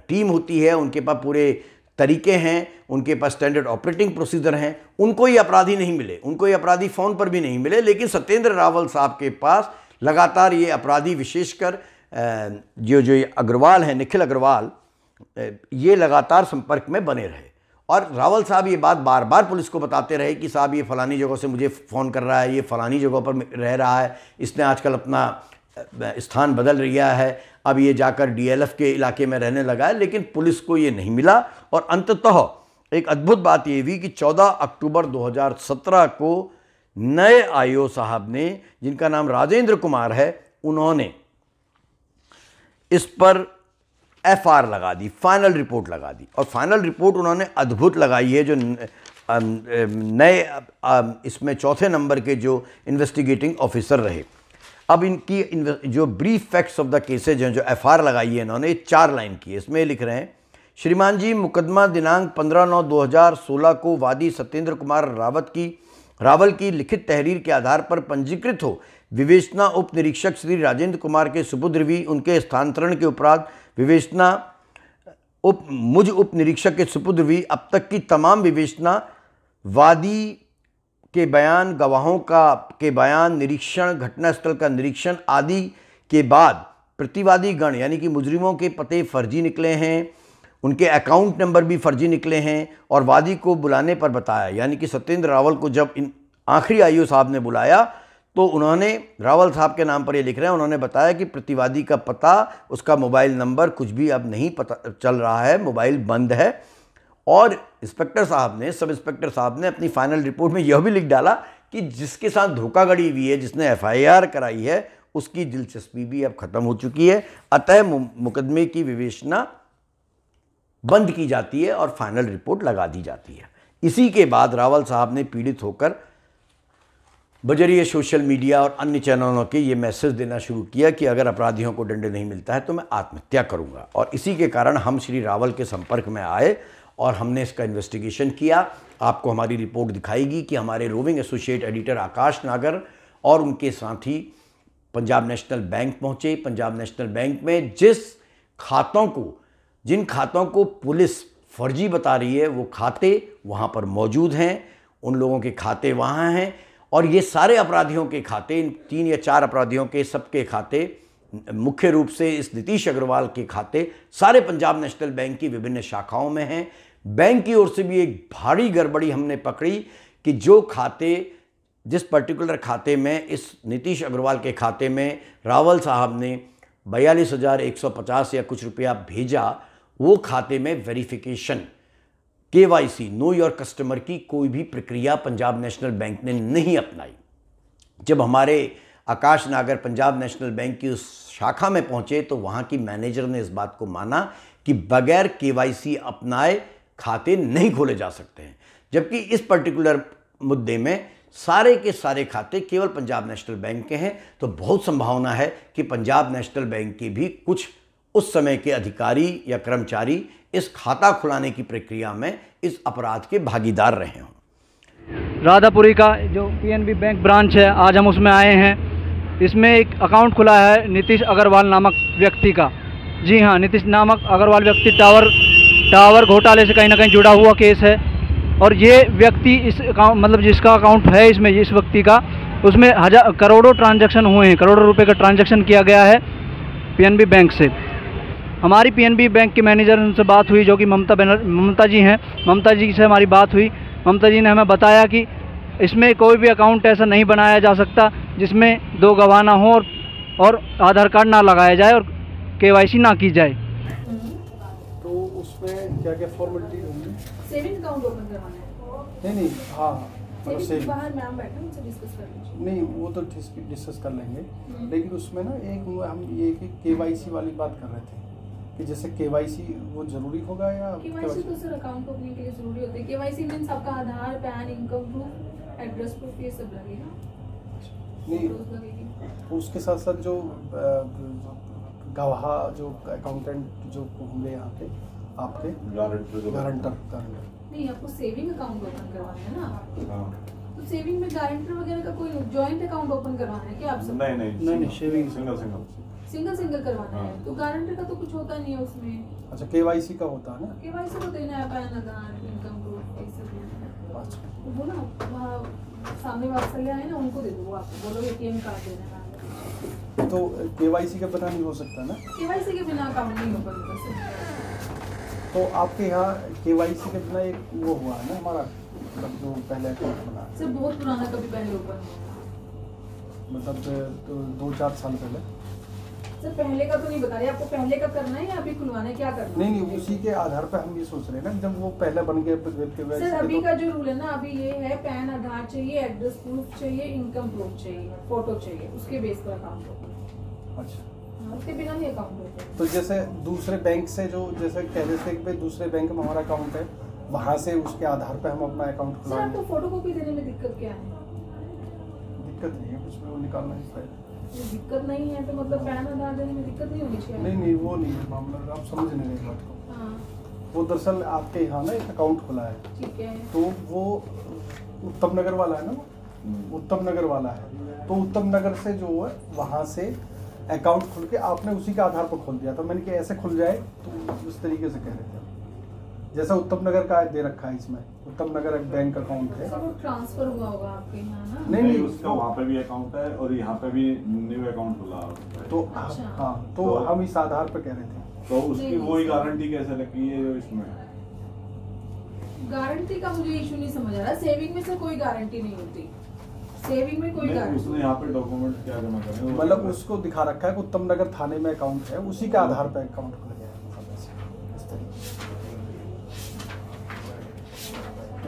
टीम होती है उनके पास पूरे तरीके हैं उनके पास स्टैंडर्ड ऑपरेटिंग प्रोसीजर हैं उनको ये अपराधी नहीं मिले उनको ये अपराधी फ़ोन पर भी नहीं मिले लेकिन सत्येंद्र रावल साहब के पास लगातार ये अपराधी विशेषकर जो जो अग्रवाल हैं निखिल अग्रवाल ये लगातार संपर्क में बने रहे और रावल साहब ये बात बार बार पुलिस को बताते रहे कि साहब ये फ़लानी जगह से मुझे फ़ोन कर रहा है ये फ़लानी जगह पर रह रहा है इसने आजकल अपना स्थान बदल लिया है अब ये जाकर डीएलएफ के इलाके में रहने लगा है लेकिन पुलिस को ये नहीं मिला और अंततः एक अद्भुत बात ये हुई कि 14 अक्टूबर 2017 को नए आई साहब ने जिनका नाम राजेंद्र कुमार है उन्होंने इस पर एफ आर लगा दी फाइनल रिपोर्ट लगा दी और फाइनल रिपोर्ट उन्होंने अद्भुत लगाई है जो नए इसमें चौथे नंबर के जो इन्वेस्टिगेटिंग ऑफिसर रहे अब इनकी जो brief facts of the cases हैं जो एफ आर लगाई है इन्होंने चार लाइन की है इसमें लिख रहे हैं श्रीमान जी मुकदमा दिनांक 15 नौ 2016 को वादी सत्येंद्र कुमार रावत की रावल की लिखित तहरीर के आधार पर पंजीकृत हो विवेचना उप निरीक्षक श्री राजेंद्र कुमार के सुपुत्र भी उनके स्थानांतरण के उपरांत विवेचना उप मुझ उप निरीक्षक के सुपुत्र भी अब तक की तमाम विवेचना वादी के बयान गवाहों का के बयान निरीक्षण घटनास्थल का निरीक्षण आदि के बाद प्रतिवादी गण यानी कि मुजरिमों के पते फर्जी निकले हैं उनके अकाउंट नंबर भी फर्जी निकले हैं और वादी को बुलाने पर बताया यानी कि सत्येंद्र रावल को जब इन आखिरी आईओ साहब ने बुलाया तो उन्होंने रावल साहब के नाम पर ये लिख रहे हैं उन्होंने बताया कि प्रतिवादी का पता उसका मोबाइल नंबर कुछ भी अब नहीं पता चल रहा है मोबाइल बंद है और इंस्पेक्टर साहब ने सब इंस्पेक्टर साहब ने अपनी फाइनल रिपोर्ट में यह भी लिख डाला कि जिसके साथ धोखाघड़ी हुई है जिसने एफआईआर कराई है उसकी दिलचस्पी भी अब खत्म हो चुकी है अतः मुकदमे की विवेचना बंद की जाती है और फाइनल रिपोर्ट लगा दी जाती है इसी के बाद रावल साहब ने पीड़ित होकर बजरिए सोशल मीडिया और अन्य चैनलों के ये मैसेज देना शुरू किया कि अगर अपराधियों को दंड नहीं मिलता है तो मैं आत्महत्या करूंगा और इसी के कारण हम श्री रावल के संपर्क में आए और हमने इसका इन्वेस्टिगेशन किया आपको हमारी रिपोर्ट दिखाएगी कि हमारे रोविंग एसोसिएट एडिटर आकाश नागर और उनके साथी पंजाब नेशनल बैंक पहुँचे पंजाब नेशनल बैंक में जिस खातों को जिन खातों को पुलिस फर्जी बता रही है वो खाते वहाँ पर मौजूद हैं उन लोगों के खाते वहाँ हैं और ये सारे अपराधियों के खाते इन तीन या चार अपराधियों के सबके खाते मुख्य रूप से इस नीतीश अग्रवाल के खाते सारे पंजाब नेशनल बैंक की विभिन्न शाखाओं में हैं बैंक की ओर से भी एक भारी गड़बड़ी हमने पकड़ी कि जो खाते जिस पर्टिकुलर खाते में इस नीतीश अग्रवाल के खाते में रावल साहब ने बयालीस हज़ार एक सौ पचास या कुछ रुपया भेजा वो खाते में verification KYC know your customer की कोई भी प्रक्रिया पंजाब नेशनल बैंक ने नहीं अपनाई जब हमारे आकाश नागर पंजाब नेशनल बैंक की उस शाखा में पहुंचे तो वहां की मैनेजर ने इस बात को माना कि बगैर केवाईसी अपनाए खाते नहीं खोले जा सकते हैं जबकि इस पर्टिकुलर मुद्दे में सारे के सारे खाते केवल पंजाब नेशनल बैंक के हैं तो बहुत संभावना है कि पंजाब नेशनल बैंक के भी कुछ उस समय के अधिकारी या कर्मचारी इस खाता खुलाने की प्रक्रिया में इस अपराध के भागीदार रहे हों राधापुरी का जो पीएनबी बैंक ब्रांच है आज हम उसमें आए हैं इसमें एक अकाउंट खुला है नीतीश अग्रवाल नामक व्यक्ति का जी हाँ नीतीश नामक अग्रवाल व्यक्ति टावर टावर घोटाले से कहीं ना कहीं जुड़ा हुआ केस है और ये व्यक्ति इस अकाउंट मतलब जिसका अकाउंट है इसमें इस व्यक्ति का उसमें हजार करोड़ों ट्रांजेक्शन हुए हैं करोड़ों रुपये का ट्रांजेक्शन किया गया है पी बैंक से हमारी पीएनबी बैंक के मैनेजर उनसे बात हुई जो कि ममता बनर ममता जी हैं ममता जी से हमारी बात हुई ममता जी ने हमें बताया कि इसमें कोई भी अकाउंट ऐसा नहीं बनाया जा सकता जिसमें दो गवाह ना हो और, और आधार कार्ड ना लगाया जाए और के ना की जाए तो उसमें क्या क्या फॉर्मेलिटी होंगी सेविंग अकाउंट ओपन करवाना है नहीं नहीं हाँ, मतलब वो तो डिस्कस कर लेंगे हम्म। लेकिन उसमें ना एक हम ये के वाई वाली बात कर रहे थे कि जैसे केवाईसी वो जरूरी होगा या केवाईसी तो सर अकाउंट ओपनिंग के लिए जरूरी होता है केवाईसी मींस आपका Aadhaar PAN income proof address proof ये सब लगेगा अच्छा। नहीं उसके साथ साथ जो गवाह जो अकाउंटेंट जो होंगे यहाँ पे आपके गारंटर गारंटर नहीं आपको सेविंग अकाउंट ओपन करवाना है ना हाँ। तो सेविंग में गारंटर वगैरह का कोई जॉइंट अकाउंट ओपन करवाना है क्या आप सब नहीं नहीं नहीं saving single single single single करवाना हाँ। है तो गारंटर का तो कुछ होता नहीं है उसमें अच्छा केवाईसी का होता है ना केवाईसी को तो देना है पैन आधार इनकम प्रूफ ये सब अच्छा तो वो ना वहाँ सामने वात्सल्य आए ना उनको दे दो आप बोलो एटीएम कार्ड देना है तो केवाईसी का पता नहीं हो सकता ना केवाईसी के बिना काम नहीं हो पाता तो आपके यहाँ केवाईसी के बिना एक वो हुआ है ना हमारा मतलब जो पहले अकाउंट बना सर बहुत पुराना कभी पहले ओपन मतलब तो दो चार साल पहले पहले का तो नहीं बता रहे आपको पहले का करना है या अभी खुलवाना है क्या करना नहीं नहीं उसी के आधार पर हम ये सोच रहे हैं ना जब वो पहले बन गए सर अभी तो- का जो रूल है ना अभी ये है पैन आधार चाहिए एड्रेस प्रूफ चाहिए इनकम प्रूफ चाहिए फोटो चाहिए उसके बेस पर अकाउंट होगा अच्छा हाँ, उसके बिना नहीं अकाउंट होता तो जैसे दूसरे बैंक से जो जैसे कह रहे थे दूसरे बैंक में हमारा अकाउंट है वहाँ से उसके आधार पर हम अपना अकाउंट खुलवाएंगे सर फोटो कॉपी देने में दिक्कत क्या है दिक्कत नहीं है कुछ भी वो निकालना है दिक्कत नहीं है तो मतलब देने में दिक्कत नहीं होनी चाहिए नहीं नहीं वो नहीं है मामला आप समझ नहीं रहे बात को हाँ। वो दरअसल आपके यहाँ ना एक अकाउंट खुला है ठीक है तो वो उत्तम नगर वाला है ना हम्म। उत्तम नगर वाला है तो उत्तम नगर से जो है वहाँ से अकाउंट खुल के आपने उसी के आधार पर खोल दिया था मैंने कहा ऐसे खुल जाए तो उस तरीके से कह रहे थे जैसा उत्तम नगर का दे रखा है इसमें उत्तम नगर एक बैंक अकाउंट है ट्रांसफर हुआ होगा आपके यहाँ नहीं नहीं उसका वहाँ पे भी अकाउंट है और यहाँ पे भी न्यू अकाउंट खुला तो अच्छा। हाँ तो, तो, हम इस आधार पर कह रहे थे तो उसकी वही गारंटी कैसे लगी है इसमें गारंटी का मुझे इशू नहीं समझ आ रहा सेविंग में से कोई गारंटी नहीं होती सेविंग में कोई उसने यहाँ पे डॉक्यूमेंट क्या जमा करने मतलब उसको दिखा रखा है उत्तम नगर थाने में अकाउंट है उसी के हाँ। आधार पर अकाउंट खुला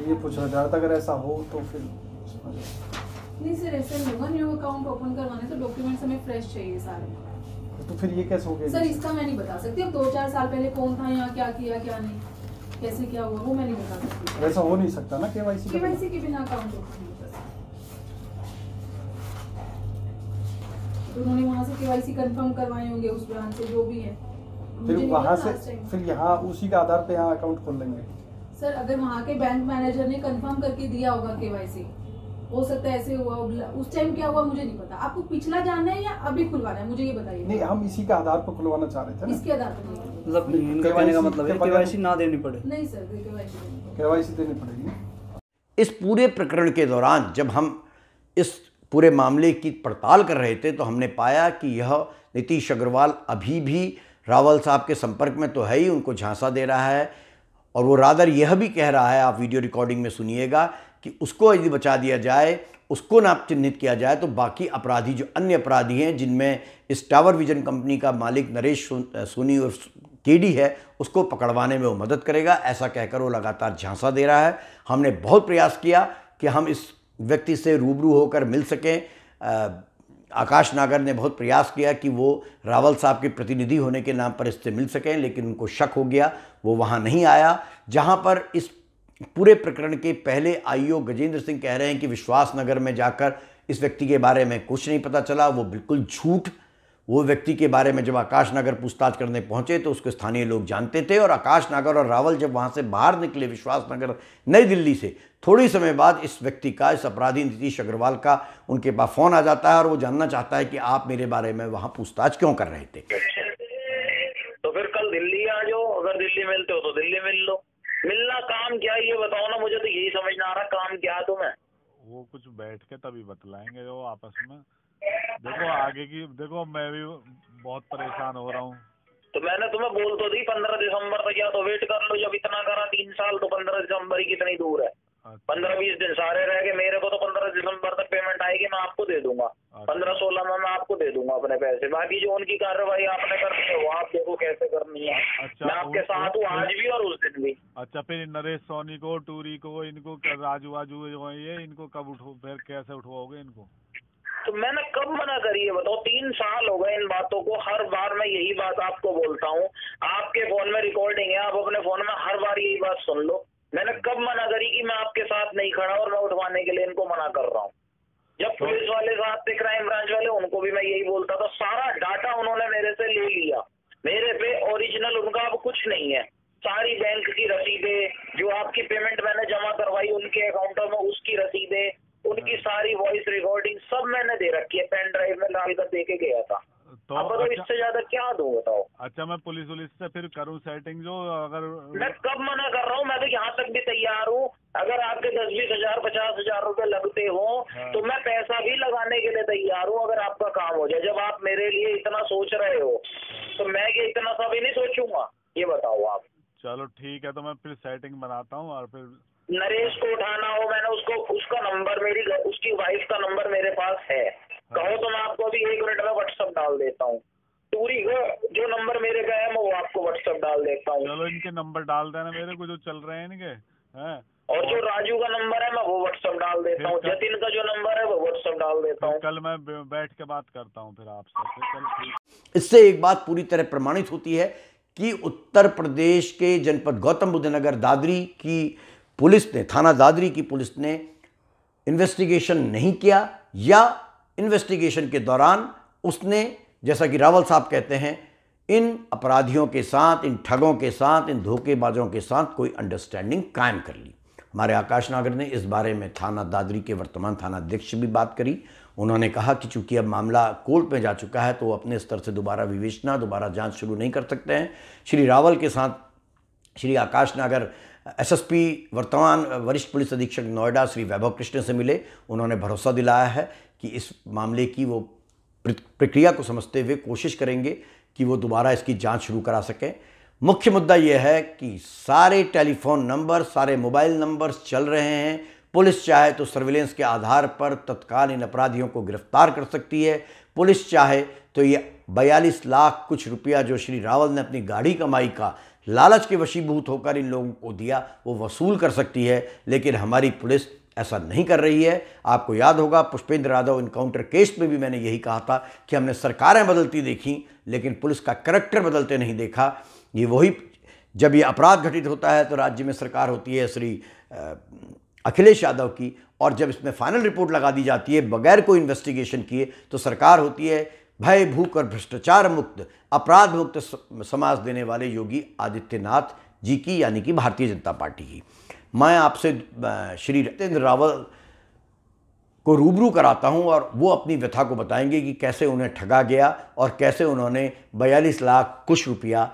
ये पूछना चाह रहा था अगर ऐसा हो तो फिर नहीं सर ऐसे होगा न्यू अकाउंट ओपन करवाने तो डॉक्यूमेंट्स हमें फ्रेश चाहिए सारे तो फिर ये कैसे हो गया सर इसका मैं नहीं बता सकती अब दो चार साल पहले कौन था यहाँ क्या किया क्या नहीं कैसे क्या हुआ वो मैं नहीं बता सकती वैसा हो नहीं सकता ना केवाईसी केवाईसी के बिना अकाउंट ओपन नहीं होता तो उन्होंने वहाँ से केवाईसी कंफर्म करवाए होंगे उस ब्रांच से जो भी है फिर वहाँ से फिर यहाँ उसी के आधार पे यहाँ अकाउंट खोल लेंगे सर अगर वहाँ के बैंक मैनेजर ने कंफर्म करके दिया होगा केवाईसी हो सकता है ऐसे हुआ उस टाइम क्या हुआ मुझे नहीं पता आपको पिछला जानना है या अभी खुलवाना है मुझे ये बताइए नहीं हम इसी के आधार पर खुलवाना चाह रहे थे इसके आधार पर मतलब इनके का मतलब है केवाईसी ना देनी पड़े नहीं सर केवाईसी देनी पड़ेगी इस पूरे प्रकरण के दौरान जब हम इस पूरे मामले की पड़ताल कर रहे थे तो हमने पाया कि यह नीतीश अग्रवाल अभी भी रावल साहब के संपर्क में तो है ही उनको झांसा दे रहा है और वो रादर यह भी कह रहा है आप वीडियो रिकॉर्डिंग में सुनिएगा कि उसको यदि बचा दिया जाए उसको नाप चिन्हित किया जाए तो बाकी अपराधी जो अन्य अपराधी हैं जिनमें इस टावर विजन कंपनी का मालिक नरेश सोनी और केडी है उसको पकड़वाने में वो मदद करेगा ऐसा कहकर वो लगातार झांसा दे रहा है हमने बहुत प्रयास किया कि हम इस व्यक्ति से रूबरू होकर मिल सकें आकाश नागर ने बहुत प्रयास किया कि वो रावल साहब के प्रतिनिधि होने के नाम पर इससे मिल सकें लेकिन उनको शक हो गया वो वहाँ नहीं आया जहाँ पर इस पूरे प्रकरण के पहले आईओ गजेंद्र सिंह कह रहे हैं कि विश्वास नगर में जाकर इस व्यक्ति के बारे में कुछ नहीं पता चला वो बिल्कुल झूठ वो व्यक्ति के बारे में जब आकाश नागर पूछताछ करने पहुंचे तो उसको स्थानीय लोग जानते थे और आकाश नागर और रावल जब वहां से बाहर निकले विश्वास नगर नई दिल्ली से थोड़ी समय बाद इस व्यक्ति का इस अपराधी नीतीश अग्रवाल का उनके पास फ़ोन आ जाता है और वो जानना चाहता है कि आप मेरे बारे में वहाँ पूछताछ क्यों कर रहे थे तो फिर कल दिल्ली आ जाओ अगर दिल्ली मिलते हो तो दिल्ली मिल लो मिलना काम क्या ये बताओ ना मुझे तो यही समझ ना आ रहा काम क्या तुम्हें वो कुछ बैठ के तभी बतलाएंगे वो आपस में देखो आगे की देखो मैं भी बहुत परेशान हो रहा हूँ तो मैंने तुम्हें बोल तो दी पंद्रह दिसंबर तक या तो वेट कर लो जब इतना करा तीन साल तो पंद्रह दिसंबर ही कितनी दूर है अच्छा। पंद्रह बीस दिन सारे रह गए मेरे को तो पंद्रह दिसंबर तक पेमेंट आएगी मैं आपको दे दूंगा अच्छा। पंद्रह सोलह में मैं आपको दे दूंगा अपने पैसे बाकी जो उनकी कार्रवाई आपने करनी है वो आप देखो कैसे करनी है अच्छा, मैं आपके साथ हूँ आज भी और उस दिन भी अच्छा फिर नरेश सोनी को टूरी को इनको राजू वाजू ये इनको कब उठो फिर कैसे उठवाओगे इनको तो मैंने कब मना करी है बताओ तीन साल हो गए इन बातों को हर बार मैं यही बात आपको बोलता हूँ आपके फोन में रिकॉर्डिंग है आप अपने फोन में हर बार यही बात सुन लो मैंने कब मना करी कि मैं आपके साथ नहीं खड़ा और मैं उठवाने के लिए इनको मना कर रहा हूँ जब तो- पुलिस वाले साथ थे क्राइम ब्रांच वाले उनको भी मैं यही बोलता था सारा डाटा उन्होंने मेरे से ले लिया मेरे पे ओरिजिनल उनका अब कुछ नहीं है सारी बैंक की रसीदें जो आपकी पेमेंट मैंने जमा करवाई उनके अकाउंटों में उसकी रसीदें उनकी हाँ। सारी वॉइस रिकॉर्डिंग सब मैंने दे रखी है पेन ड्राइव में डाल कर दे के गया था तो अब अच्छा, इससे ज्यादा क्या दू बताओ अच्छा मैं पुलिस वुलिस से फिर करूँ सेटिंग जो अगर मैं कब मना कर रहा हूँ मैं तो यहाँ तक भी तैयार हूँ अगर आपके दस बीस हजार पचास हजार रूपए लगते हो हाँ। तो मैं पैसा भी लगाने के लिए तैयार हूँ अगर आपका काम हो जाए जब आप मेरे लिए इतना सोच रहे हो तो मैं ये इतना सा भी नहीं सोचूंगा ये बताओ आप चलो ठीक है तो मैं फिर सेटिंग बनाता हूँ और फिर नरेश को उठाना हो मैंने उसको उसका नंबर मेरी उसकी वाइफ का नंबर मेरे पास है कहो तो मैं आपको अभी एक मिनट में व्हाट्सअप डाल देता हूँ टूरी का जो नंबर मेरे का है मैं वो आपको व्हाट्सअप डाल देता हूँ चलो इनके नंबर डाल देना मेरे को जो चल रहे हैं इनके है? और जो राजू का नंबर है मैं वो व्हाट्सअप डाल देता हूँ जतिन का जो नंबर है वो व्हाट्सअप डाल देता हूँ कल मैं बैठ के बात करता हूँ फिर आपसे इससे एक बात पूरी तरह प्रमाणित होती है कि उत्तर प्रदेश के जनपद गौतम बुद्ध नगर दादरी की पुलिस ने थाना दादरी की पुलिस ने इन्वेस्टिगेशन नहीं किया या इन्वेस्टिगेशन के दौरान उसने जैसा कि रावल साहब कहते हैं इन अपराधियों के साथ इन ठगों के साथ इन धोखेबाजों के साथ कोई अंडरस्टैंडिंग कायम कर ली हमारे आकाश नागर ने इस बारे में थाना दादरी के वर्तमान थाना अध्यक्ष भी बात करी उन्होंने कहा कि चूंकि अब मामला कोर्ट में जा चुका है तो वो अपने स्तर से दोबारा विवेचना दोबारा जांच शुरू नहीं कर सकते हैं श्री रावल के साथ श्री आकाश नागर एसएसपी वर्तमान वरिष्ठ पुलिस अधीक्षक नोएडा श्री वैभव कृष्ण से मिले उन्होंने भरोसा दिलाया है कि इस मामले की वो प्रक्रिया को समझते हुए कोशिश करेंगे कि वो दोबारा इसकी जांच शुरू करा सकें मुख्य मुद्दा यह है कि सारे टेलीफोन नंबर सारे मोबाइल नंबर चल रहे हैं पुलिस चाहे तो सर्विलेंस के आधार पर तत्काल इन अपराधियों को गिरफ्तार कर सकती है पुलिस चाहे तो ये बयालीस लाख कुछ रुपया जो श्री रावल ने अपनी गाड़ी कमाई का लालच के वशीभूत होकर इन लोगों को दिया वो वसूल कर सकती है लेकिन हमारी पुलिस ऐसा नहीं कर रही है आपको याद होगा पुष्पेंद्र यादव इनकाउंटर केस में भी मैंने यही कहा था कि हमने सरकारें बदलती देखी लेकिन पुलिस का करेक्टर बदलते नहीं देखा ये वही जब ये अपराध घटित होता है तो राज्य में सरकार होती है श्री अखिलेश यादव की और जब इसमें फाइनल रिपोर्ट लगा दी जाती है बगैर कोई इन्वेस्टिगेशन किए तो सरकार होती है भय भूख और भ्रष्टाचार मुक्त अपराध मुक्त समाज देने वाले योगी आदित्यनाथ जी की यानी कि भारतीय जनता पार्टी की मैं आपसे श्री रतेंद्र रावल को रूबरू कराता हूं और वो अपनी व्यथा को बताएंगे कि कैसे उन्हें ठगा गया और कैसे उन्होंने बयालीस लाख कुछ रुपया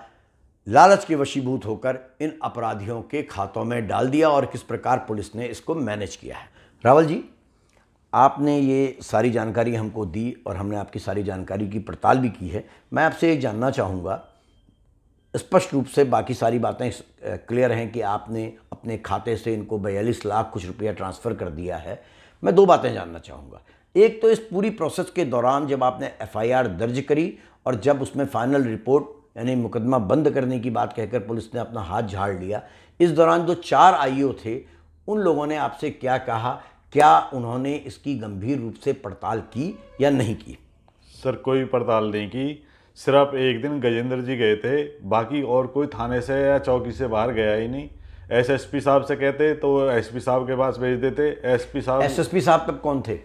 लालच के वशीभूत होकर इन अपराधियों के खातों में डाल दिया और किस प्रकार पुलिस ने इसको मैनेज किया है रावल जी आपने ये सारी जानकारी हमको दी और हमने आपकी सारी जानकारी की पड़ताल भी की है मैं आपसे ये जानना चाहूँगा स्पष्ट रूप से बाकी सारी बातें क्लियर हैं कि आपने अपने खाते से इनको बयालीस लाख कुछ रुपया ट्रांसफ़र कर दिया है मैं दो बातें जानना चाहूँगा एक तो इस पूरी प्रोसेस के दौरान जब आपने एफआईआर दर्ज करी और जब उसमें फाइनल रिपोर्ट यानी मुकदमा बंद करने की बात कहकर पुलिस ने अपना हाथ झाड़ लिया इस दौरान जो चार आईओ थे उन लोगों ने आपसे क्या कहा क्या उन्होंने इसकी गंभीर रूप से पड़ताल की या नहीं की सर कोई पड़ताल नहीं की सिर्फ एक दिन गजेंद्र जी गए थे बाकी और कोई थाने से या चौकी से बाहर गया ही नहीं एसएसपी साहब से कहते तो एसपी साहब के पास भेज देते एसपी साहब एसएसपी साहब तब कौन थे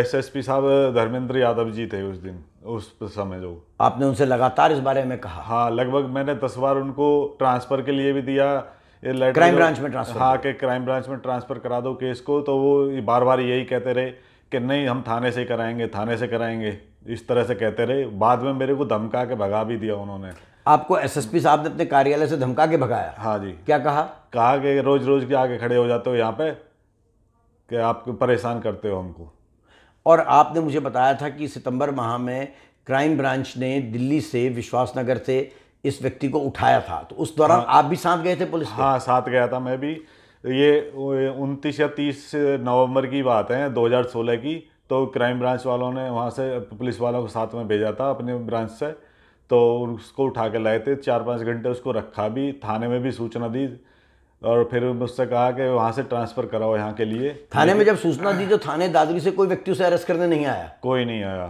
एसएसपी साहब धर्मेंद्र यादव जी थे उस दिन उस समय जो आपने उनसे लगातार इस बारे में कहा हाँ लगभग मैंने दस बार उनको ट्रांसफ़र के लिए भी दिया क्राइम ब्रांच में ट्रांसफर हाँ के क्राइम ब्रांच में ट्रांसफ़र करा दो केस को तो वो बार बार यही कहते रहे कि नहीं हम थाने से कराएंगे थाने से कराएंगे इस तरह से कहते रहे बाद में मेरे को धमका के भगा भी दिया उन्होंने आपको एसएसपी साहब ने अपने कार्यालय से धमका के भगाया हाँ जी क्या कहा कहा कि रोज रोज के आगे खड़े हो जाते हो यहाँ पे कि आप परेशान करते हो हमको और आपने मुझे बताया था कि सितंबर माह में क्राइम ब्रांच ने दिल्ली से विश्वासनगर से इस व्यक्ति को उठाया था तो उस दौरान हाँ, आप भी साथ गए थे पुलिस हाँ साथ गया था मैं भी ये उनतीस या तीस नवंबर की बात है 2016 की तो क्राइम ब्रांच वालों ने वहाँ से पुलिस वालों को साथ में भेजा था अपने ब्रांच से तो उसको उठा के लाए थे चार पाँच घंटे उसको रखा भी थाने में भी सूचना दी और फिर मुझसे कहा कि वहाँ से ट्रांसफ़र कराओ यहाँ के लिए थाने में जब सूचना दी तो थाने दादरी से कोई व्यक्ति उसे अरेस्ट करने नहीं आया कोई नहीं आया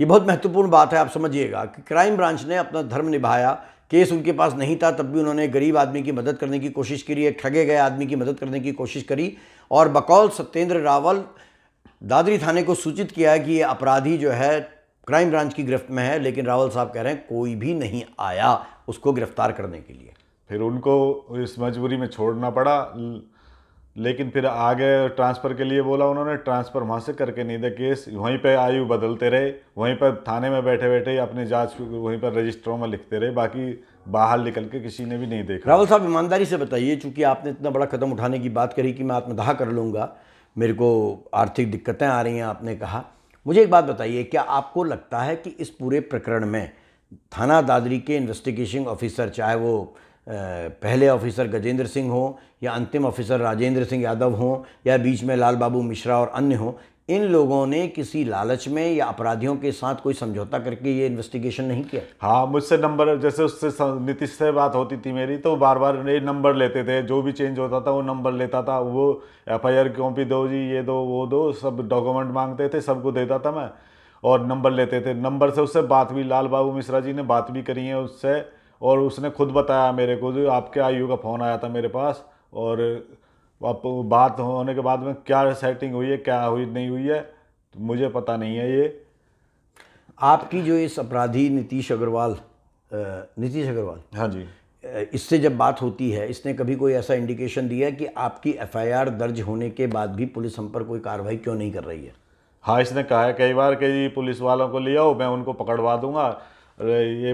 ये बहुत महत्वपूर्ण बात है आप समझिएगा कि क्राइम ब्रांच ने अपना धर्म निभाया केस उनके पास नहीं था तब भी उन्होंने गरीब आदमी की मदद करने की कोशिश करी एक ठगे गए आदमी की मदद करने की कोशिश करी और बकौल सत्येंद्र रावल दादरी थाने को सूचित किया कि ये अपराधी जो है क्राइम ब्रांच की गिरफ्त में है लेकिन रावल साहब कह रहे हैं कोई भी नहीं आया उसको गिरफ्तार करने के लिए फिर उनको इस मजबूरी में छोड़ना पड़ा लेकिन फिर आगे ट्रांसफ़र के लिए बोला उन्होंने ट्रांसफ़र वहाँ से करके नहीं दे केस वहीं पर आयु बदलते रहे वहीं पर थाने में बैठे बैठे अपनी जांच वहीं पर रजिस्टरों में लिखते रहे बाकी बाहर निकल के किसी ने भी नहीं देखा राहुल साहब ईमानदारी से बताइए चूँकि आपने इतना बड़ा कदम उठाने की बात करी कि मैं आत्मदाह कर लूँगा मेरे को आर्थिक दिक्कतें आ रही हैं आपने कहा मुझे एक बात बताइए क्या आपको लगता है कि इस पूरे प्रकरण में थाना दादरी के इन्वेस्टिगेशन ऑफिसर चाहे वो पहले ऑफिसर गजेंद्र सिंह हों या अंतिम ऑफिसर राजेंद्र सिंह यादव हों या बीच में लाल बाबू मिश्रा और अन्य हों इन लोगों ने किसी लालच में या अपराधियों के साथ कोई समझौता करके ये इन्वेस्टिगेशन नहीं किया हाँ मुझसे नंबर जैसे उससे नीतीश से बात होती थी मेरी तो बार बार ये नंबर लेते थे जो भी चेंज होता था वो नंबर लेता था वो एफ आई आर कॉपी दो जी ये दो वो दो सब डॉक्यूमेंट मांगते थे सबको देता था मैं और नंबर लेते थे नंबर से उससे बात भी लाल बाबू मिश्रा जी ने बात भी करी है उससे और उसने खुद बताया मेरे को जो आपके आयु का फ़ोन आया था मेरे पास और आप बात होने के बाद में क्या सेटिंग हुई है क्या हुई नहीं हुई है तो मुझे पता नहीं है ये आपकी जो इस अपराधी नीतीश अग्रवाल नीतीश अग्रवाल हाँ जी इससे जब बात होती है इसने कभी कोई ऐसा इंडिकेशन दिया है कि आपकी एफआईआर दर्ज होने के बाद भी पुलिस हम पर कोई कार्रवाई क्यों नहीं कर रही है हाँ इसने कहा है कई बार कि पुलिस वालों को ले आओ मैं उनको पकड़वा दूंगा ये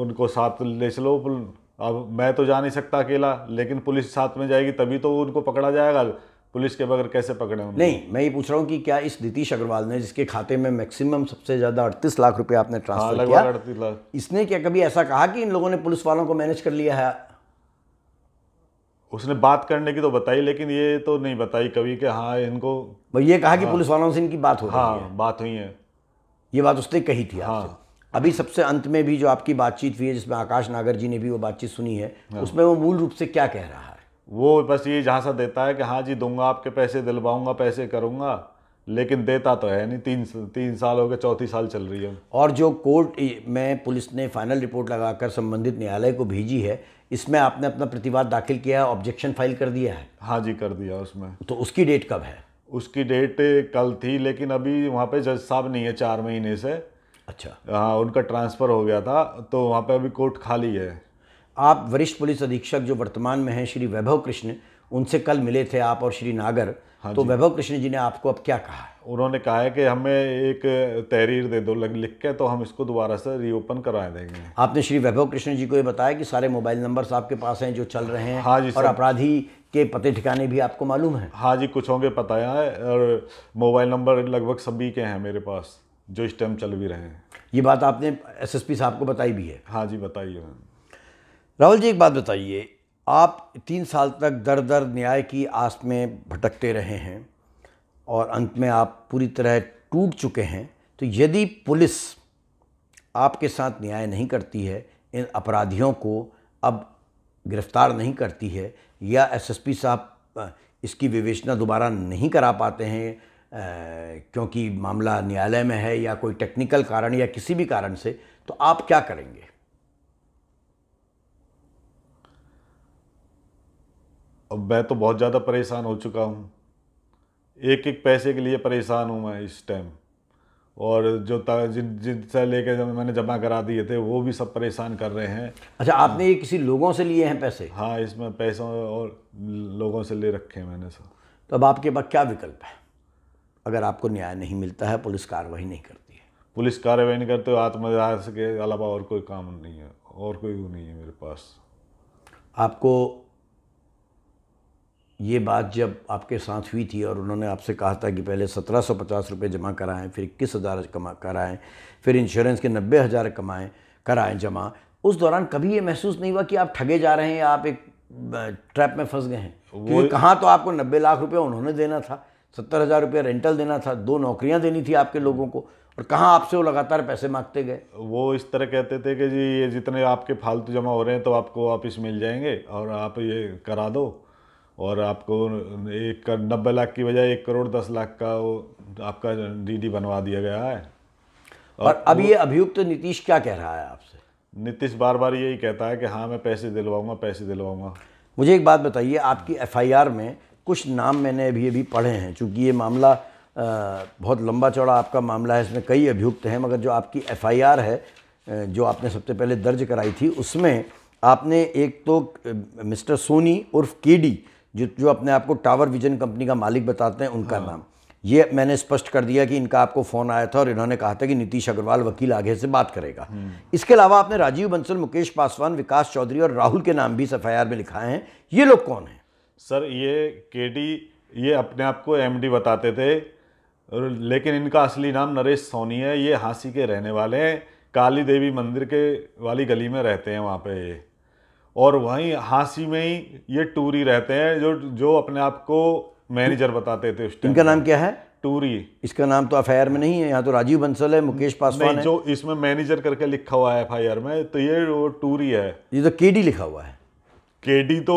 उनको साथ ले चलो अब मैं तो जा नहीं सकता अकेला लेकिन पुलिस साथ में जाएगी तभी तो उनको पकड़ा जाएगा पुलिस के बगैर कैसे पकड़े उनको? नहीं मैं ये पूछ रहा हूँ कि क्या इस नीतीश अग्रवाल ने जिसके खाते में मैक्सिमम सबसे ज़्यादा अड़तीस लाख रुपए आपने हाँ, ट्रांसफर हाँ, किया अड़तीस लाख इसने क्या कभी ऐसा कहा कि इन लोगों ने पुलिस वालों को मैनेज कर लिया है उसने बात करने की तो बताई लेकिन ये तो नहीं बताई कभी कि हाँ इनको ये कहा कि हाँ। पुलिस वालों से इनकी बात हो हाँ, है बात हुई है ये बात उसने कही थी हाँ अभी सबसे अंत में भी जो आपकी बातचीत हुई है जिसमें आकाश नागर जी ने भी वो बातचीत सुनी है हाँ। उसमें वो मूल रूप से क्या कह रहा है वो बस ये झांसा देता है कि हाँ जी दूंगा आपके पैसे दिलवाऊंगा पैसे करूंगा लेकिन देता तो है नहीं तीन तीन साल हो गए चौथी साल चल रही है और जो कोर्ट में पुलिस ने फाइनल रिपोर्ट लगाकर संबंधित न्यायालय को भेजी है इसमें आपने अपना प्रतिवाद दाखिल किया है ऑब्जेक्शन फाइल कर दिया है हाँ जी कर दिया उसमें तो उसकी डेट कब है उसकी डेट कल थी लेकिन अभी वहाँ पे जज साहब नहीं है चार महीने से अच्छा हाँ उनका ट्रांसफ़र हो गया था तो वहाँ पे अभी कोर्ट खाली है आप वरिष्ठ पुलिस अधीक्षक जो वर्तमान में हैं श्री वैभव कृष्ण उनसे कल मिले थे आप और श्री नागर हाँ तो वैभव कृष्ण जी ने आपको अब क्या कहा उन्होंने कहा है कि हमें एक तहरीर दे दो लिख के तो हम इसको दोबारा से रीओपन करवा देंगे आपने श्री वैभव कृष्ण जी को ये बताया कि सारे मोबाइल नंबर्स आपके पास हैं जो चल रहे हैं हाँ जी और अपराधी के पते ठिकाने भी आपको मालूम है हाँ जी कुछ होंगे पता है और मोबाइल नंबर लगभग सभी के हैं मेरे पास जो इस टाइम चल भी रहे हैं ये बात आपने एसएसपी साहब को बताई भी है हाँ जी बताइए मैम राहुल जी एक बात बताइए आप तीन साल तक दर दर न्याय की आस में भटकते रहे हैं और अंत में आप पूरी तरह टूट चुके हैं तो यदि पुलिस आपके साथ न्याय नहीं करती है इन अपराधियों को अब गिरफ्तार नहीं करती है या एसएसपी साहब इसकी विवेचना दोबारा नहीं करा पाते हैं क्योंकि मामला न्यायालय में है या कोई टेक्निकल कारण या किसी भी कारण से तो आप क्या करेंगे अब मैं तो बहुत ज़्यादा परेशान हो चुका हूँ एक एक पैसे के लिए परेशान हूँ मैं इस टाइम और जो जिन जिनसे लेकर जब मैंने जमा करा दिए थे वो भी सब परेशान कर रहे हैं अच्छा आपने ये किसी लोगों से लिए हैं पैसे हाँ इसमें पैसों और लोगों से ले रखे हैं मैंने सब तो अब आपके पास क्या विकल्प है अगर आपको न्याय नहीं मिलता है पुलिस कार्रवाई नहीं करती है पुलिस कार्रवाई नहीं करते आत्मदाह के अलावा और कोई काम नहीं है और कोई वो नहीं है मेरे पास आपको ये बात जब आपके साथ हुई थी और उन्होंने आपसे कहा था कि पहले सत्रह सौ पचास रुपये जमा कराएं फिर इक्कीस हज़ार कमा कराएं फिर इंश्योरेंस के नब्बे हज़ार कमाएँ कराएं जमा उस दौरान कभी ये महसूस नहीं हुआ कि आप ठगे जा रहे हैं या आप एक ट्रैप में फंस गए हैं वो कहाँ तो आपको नब्बे लाख रुपये उन्होंने देना था सत्तर हज़ार रुपया रेंटल देना था दो नौकरियां देनी थी आपके लोगों को और कहाँ आपसे वो लगातार पैसे मांगते गए वो इस तरह कहते थे कि जी ये जितने आपके फालतू जमा हो रहे हैं तो आपको वापस मिल जाएंगे और आप ये करा दो और आपको एक कर नब्बे लाख की बजाय एक करोड़ दस लाख का वो आपका डीडी बनवा दिया गया है और, और अब ये अभियुक्त तो नीतीश क्या कह रहा है आपसे नीतीश बार बार यही कहता है कि हाँ मैं पैसे दिलवाऊंगा पैसे दिलवाऊंगा मुझे एक बात बताइए आपकी एफआईआर में कुछ नाम मैंने अभी अभी पढ़े हैं चूँकि ये मामला बहुत लंबा चौड़ा आपका मामला है इसमें कई अभियुक्त हैं मगर जो आपकी एफआईआर है जो आपने सबसे पहले दर्ज कराई थी उसमें आपने एक तो मिस्टर सोनी उर्फ केडी जो जो अपने आप को टावर विजन कंपनी का मालिक बताते हैं उनका हाँ। नाम ये मैंने स्पष्ट कर दिया कि इनका आपको फ़ोन आया था और इन्होंने कहा था कि नीतीश अग्रवाल वकील आगे से बात करेगा हम्म। इसके अलावा आपने राजीव बंसल मुकेश पासवान विकास चौधरी और राहुल के नाम भी एफ में लिखाए हैं ये लोग कौन हैं सर ये केडी ये अपने आप को एमडी बताते थे लेकिन इनका असली नाम नरेश सोनी है ये हाँसी के रहने वाले हैं काली देवी मंदिर के वाली गली में रहते हैं वहाँ पे ये और वहीं हाँसी में ही ये टूरी रहते हैं जो जो अपने आप को मैनेजर बताते थे उस इनका नाम क्या है टूरी इसका नाम तो एफ में नहीं है यहाँ तो राजीव बंसल है मुकेश पासवान है जो इसमें मैनेजर करके लिखा हुआ है एफ में तो ये वो टूरी है ये तो केडी लिखा हुआ है केडी तो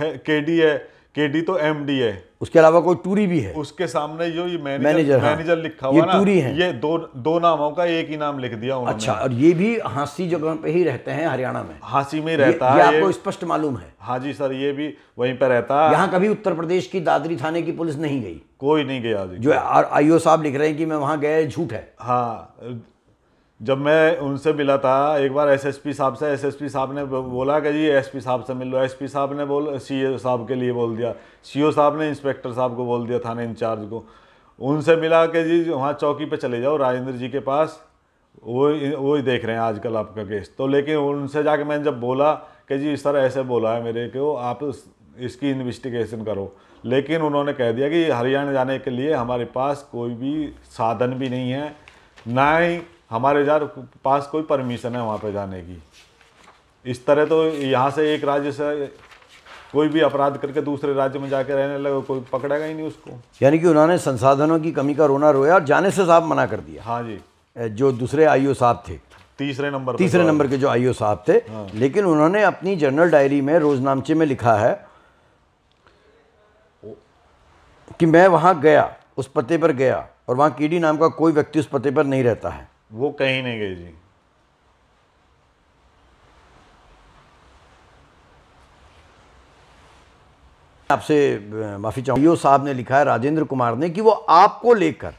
के डी है के डी तो एम डी है उसके अलावा कोई टूरी भी है उसके सामने जो ये मैनेजर मैनेजर, हाँ। मैनेजर लिखा हुआ ये टूरी है ये दो दो नामों का एक ही नाम लिख दिया उन्होंने अच्छा और ये भी हांसी जगह पे ही रहते हैं हरियाणा में हांसी में ही रहता है आपको स्पष्ट मालूम है हाँ जी सर ये भी वहीं पर रहता है यहाँ कभी उत्तर प्रदेश की दादरी थाने की पुलिस नहीं गई कोई नहीं गया जो आईओ साहब लिख रहे हैं कि मैं वहाँ गया झूठ है हाँ जब मैं उनसे मिला था एक बार एसएसपी साहब से एसएसपी साहब ने बोला कि जी एसपी साहब से मिल लो एसपी साहब ने बोल सी e साहब के लिए बोल दिया सी e साहब ने इंस्पेक्टर साहब को बोल दिया थाने इंचार्ज को उनसे मिला कि जी वहाँ चौकी पे चले जाओ राजेंद्र जी के पास वो वो ही देख रहे हैं आजकल आपका केस तो लेकिन उनसे जाके मैंने जब बोला कि जी सर ऐसे बोला है मेरे को आप इसकी इन्वेस्टिगेशन करो लेकिन उन्होंने कह दिया कि हरियाणा जाने के लिए हमारे पास कोई भी साधन भी नहीं है ना ही हमारे यार पास कोई परमिशन है वहाँ पर जाने की इस तरह तो यहाँ से एक राज्य से कोई भी अपराध करके दूसरे राज्य में जाके रहने लगे कोई पकड़ेगा ही नहीं उसको यानी कि उन्होंने संसाधनों की कमी का रोना रोया और जाने से साहब मना कर दिया हाँ जी जो दूसरे आईओ साहब थे तीसरे नंबर तीसरे तो नंबर के जो आईओ साहब थे हाँ। लेकिन उन्होंने अपनी जर्नल डायरी में रोजनामचे में लिखा है कि मैं वहाँ गया उस पते पर गया और वहाँ कीडी नाम का कोई व्यक्ति उस पते पर नहीं रहता है वो कहीं नहीं गए जी आपसे माफ़ी चाहूँगी साहब ने लिखा है राजेंद्र कुमार ने कि वो आपको लेकर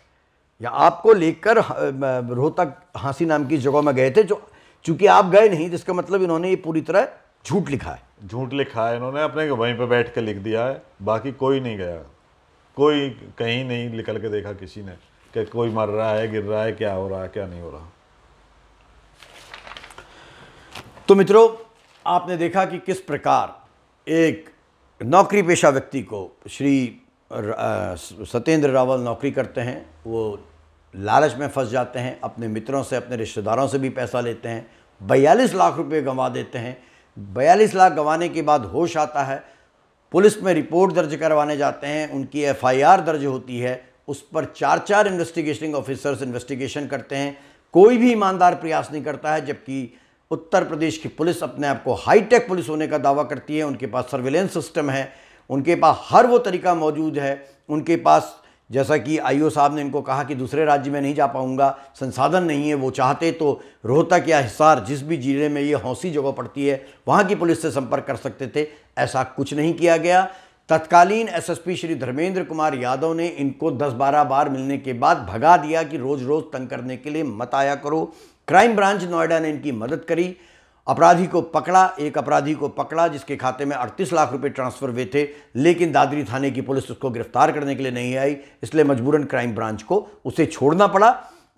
या आपको लेकर रोहतक हांसी नाम की जगह में गए थे जो चूंकि आप गए नहीं जिसका मतलब इन्होंने ये पूरी तरह झूठ लिखा है झूठ लिखा है इन्होंने अपने वहीं पर बैठ कर लिख दिया है बाकी कोई नहीं गया कोई कहीं नहीं निकल के देखा किसी ने कि कोई मर रहा है गिर रहा है क्या हो रहा है क्या नहीं हो रहा तो मित्रों आपने देखा कि किस प्रकार एक नौकरी पेशा व्यक्ति को श्री सत्येंद्र रावल नौकरी करते हैं वो लालच में फंस जाते हैं अपने मित्रों से अपने रिश्तेदारों से भी पैसा लेते हैं बयालीस लाख रुपए गंवा देते हैं बयालीस लाख गंवाने के बाद होश आता है पुलिस में रिपोर्ट दर्ज करवाने जाते हैं उनकी एफआईआर दर्ज होती है उस पर चार चार इन्वेस्टिगेटिंग ऑफिसर्स इन्वेस्टिगेशन करते हैं कोई भी ईमानदार प्रयास नहीं करता है जबकि उत्तर प्रदेश की पुलिस अपने आप को हाईटेक पुलिस होने का दावा करती है उनके पास सर्विलेंस सिस्टम है उनके पास हर वो तरीका मौजूद है उनके पास जैसा कि आईओ साहब ने इनको कहा कि दूसरे राज्य में नहीं जा पाऊंगा संसाधन नहीं है वो चाहते तो रोहतक या हिसार जिस भी जिले में ये हौसी जगह पड़ती है वहाँ की पुलिस से संपर्क कर सकते थे ऐसा कुछ नहीं किया गया तत्कालीन एसएसपी श्री धर्मेंद्र कुमार यादव ने इनको 10-12 बार मिलने के बाद भगा दिया कि रोज रोज तंग करने के लिए मत आया करो क्राइम ब्रांच नोएडा ने इनकी मदद करी अपराधी को पकड़ा एक अपराधी को पकड़ा जिसके खाते में 38 लाख रुपए ट्रांसफ़र हुए थे लेकिन दादरी थाने की पुलिस उसको गिरफ्तार करने के लिए नहीं आई इसलिए मजबूरन क्राइम ब्रांच को उसे छोड़ना पड़ा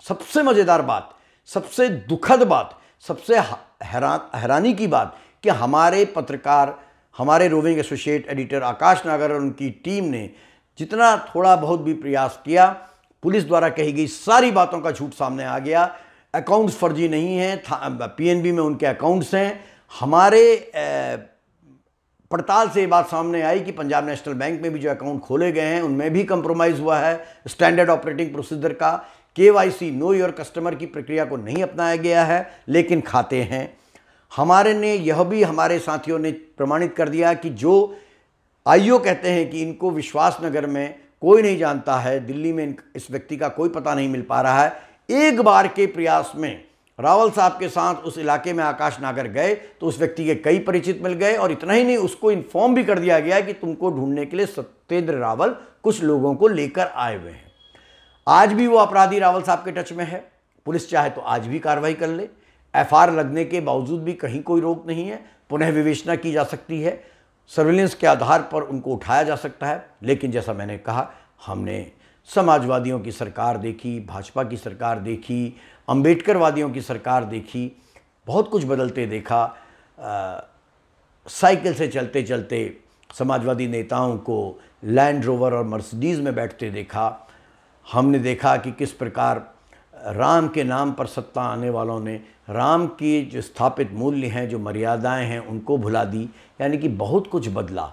सबसे मज़ेदार बात सबसे दुखद बात सबसे हैरान हैरानी की बात कि हमारे पत्रकार हमारे रोविंग एसोसिएट एडिटर आकाश नागर और उनकी टीम ने जितना थोड़ा बहुत भी प्रयास किया पुलिस द्वारा कही गई सारी बातों का झूठ सामने आ गया अकाउंट्स फर्जी नहीं हैं पीएनबी में उनके अकाउंट्स हैं हमारे पड़ताल से ये बात सामने आई कि पंजाब नेशनल बैंक में भी जो अकाउंट खोले गए हैं उनमें भी कंप्रोमाइज़ हुआ है स्टैंडर्ड ऑपरेटिंग प्रोसीजर का के नो योर कस्टमर की प्रक्रिया को नहीं अपनाया गया है लेकिन खाते हैं हमारे ने यह भी हमारे साथियों ने प्रमाणित कर दिया कि जो आईओ कहते हैं कि इनको विश्वास नगर में कोई नहीं जानता है दिल्ली में इस व्यक्ति का कोई पता नहीं मिल पा रहा है एक बार के प्रयास में रावल साहब के साथ उस इलाके में आकाश नागर गए तो उस व्यक्ति के कई परिचित मिल गए और इतना ही नहीं उसको इन्फॉर्म भी कर दिया गया कि तुमको ढूंढने के लिए सत्येंद्र रावल कुछ लोगों को लेकर आए हुए हैं आज भी वो अपराधी रावल साहब के टच में है पुलिस चाहे तो आज भी कार्रवाई कर ले एफ लगने के बावजूद भी कहीं कोई रोक नहीं है पुनः विवेचना की जा सकती है सर्विलेंस के आधार पर उनको उठाया जा सकता है लेकिन जैसा मैंने कहा हमने समाजवादियों की सरकार देखी भाजपा की सरकार देखी अंबेडकरवादियों की सरकार देखी बहुत कुछ बदलते देखा साइकिल से चलते चलते समाजवादी नेताओं को लैंड रोवर और मर्सिडीज़ में बैठते देखा हमने देखा कि किस प्रकार राम के नाम पर सत्ता आने वालों ने राम की जो स्थापित मूल्य हैं जो मर्यादाएं हैं उनको भुला दी यानी कि बहुत कुछ बदला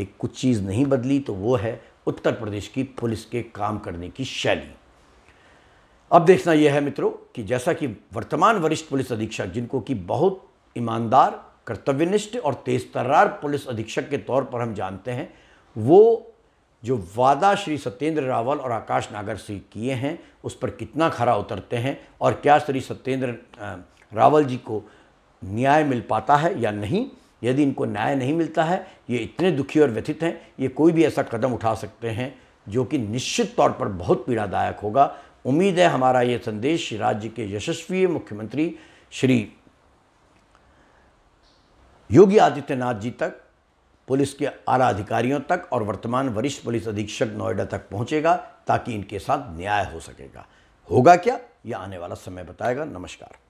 एक कुछ चीज़ नहीं बदली तो वो है उत्तर प्रदेश की पुलिस के काम करने की शैली अब देखना यह है मित्रों कि जैसा कि वर्तमान वरिष्ठ पुलिस अधीक्षक जिनको कि बहुत ईमानदार कर्तव्यनिष्ठ और तेज तर्रार पुलिस अधीक्षक के तौर पर हम जानते हैं वो जो वादा श्री सत्येंद्र रावल और आकाश नागर से किए हैं उस पर कितना खरा उतरते हैं और क्या श्री सत्येंद्र रावल जी को न्याय मिल पाता है या नहीं यदि इनको न्याय नहीं मिलता है ये इतने दुखी और व्यथित हैं ये कोई भी ऐसा कदम उठा सकते हैं जो कि निश्चित तौर पर बहुत पीड़ादायक होगा उम्मीद है हमारा ये संदेश राज्य के यशस्वी मुख्यमंत्री श्री योगी आदित्यनाथ जी तक पुलिस के आला अधिकारियों तक और वर्तमान वरिष्ठ पुलिस अधीक्षक नोएडा तक पहुंचेगा ताकि इनके साथ न्याय हो सकेगा होगा क्या यह आने वाला समय बताएगा नमस्कार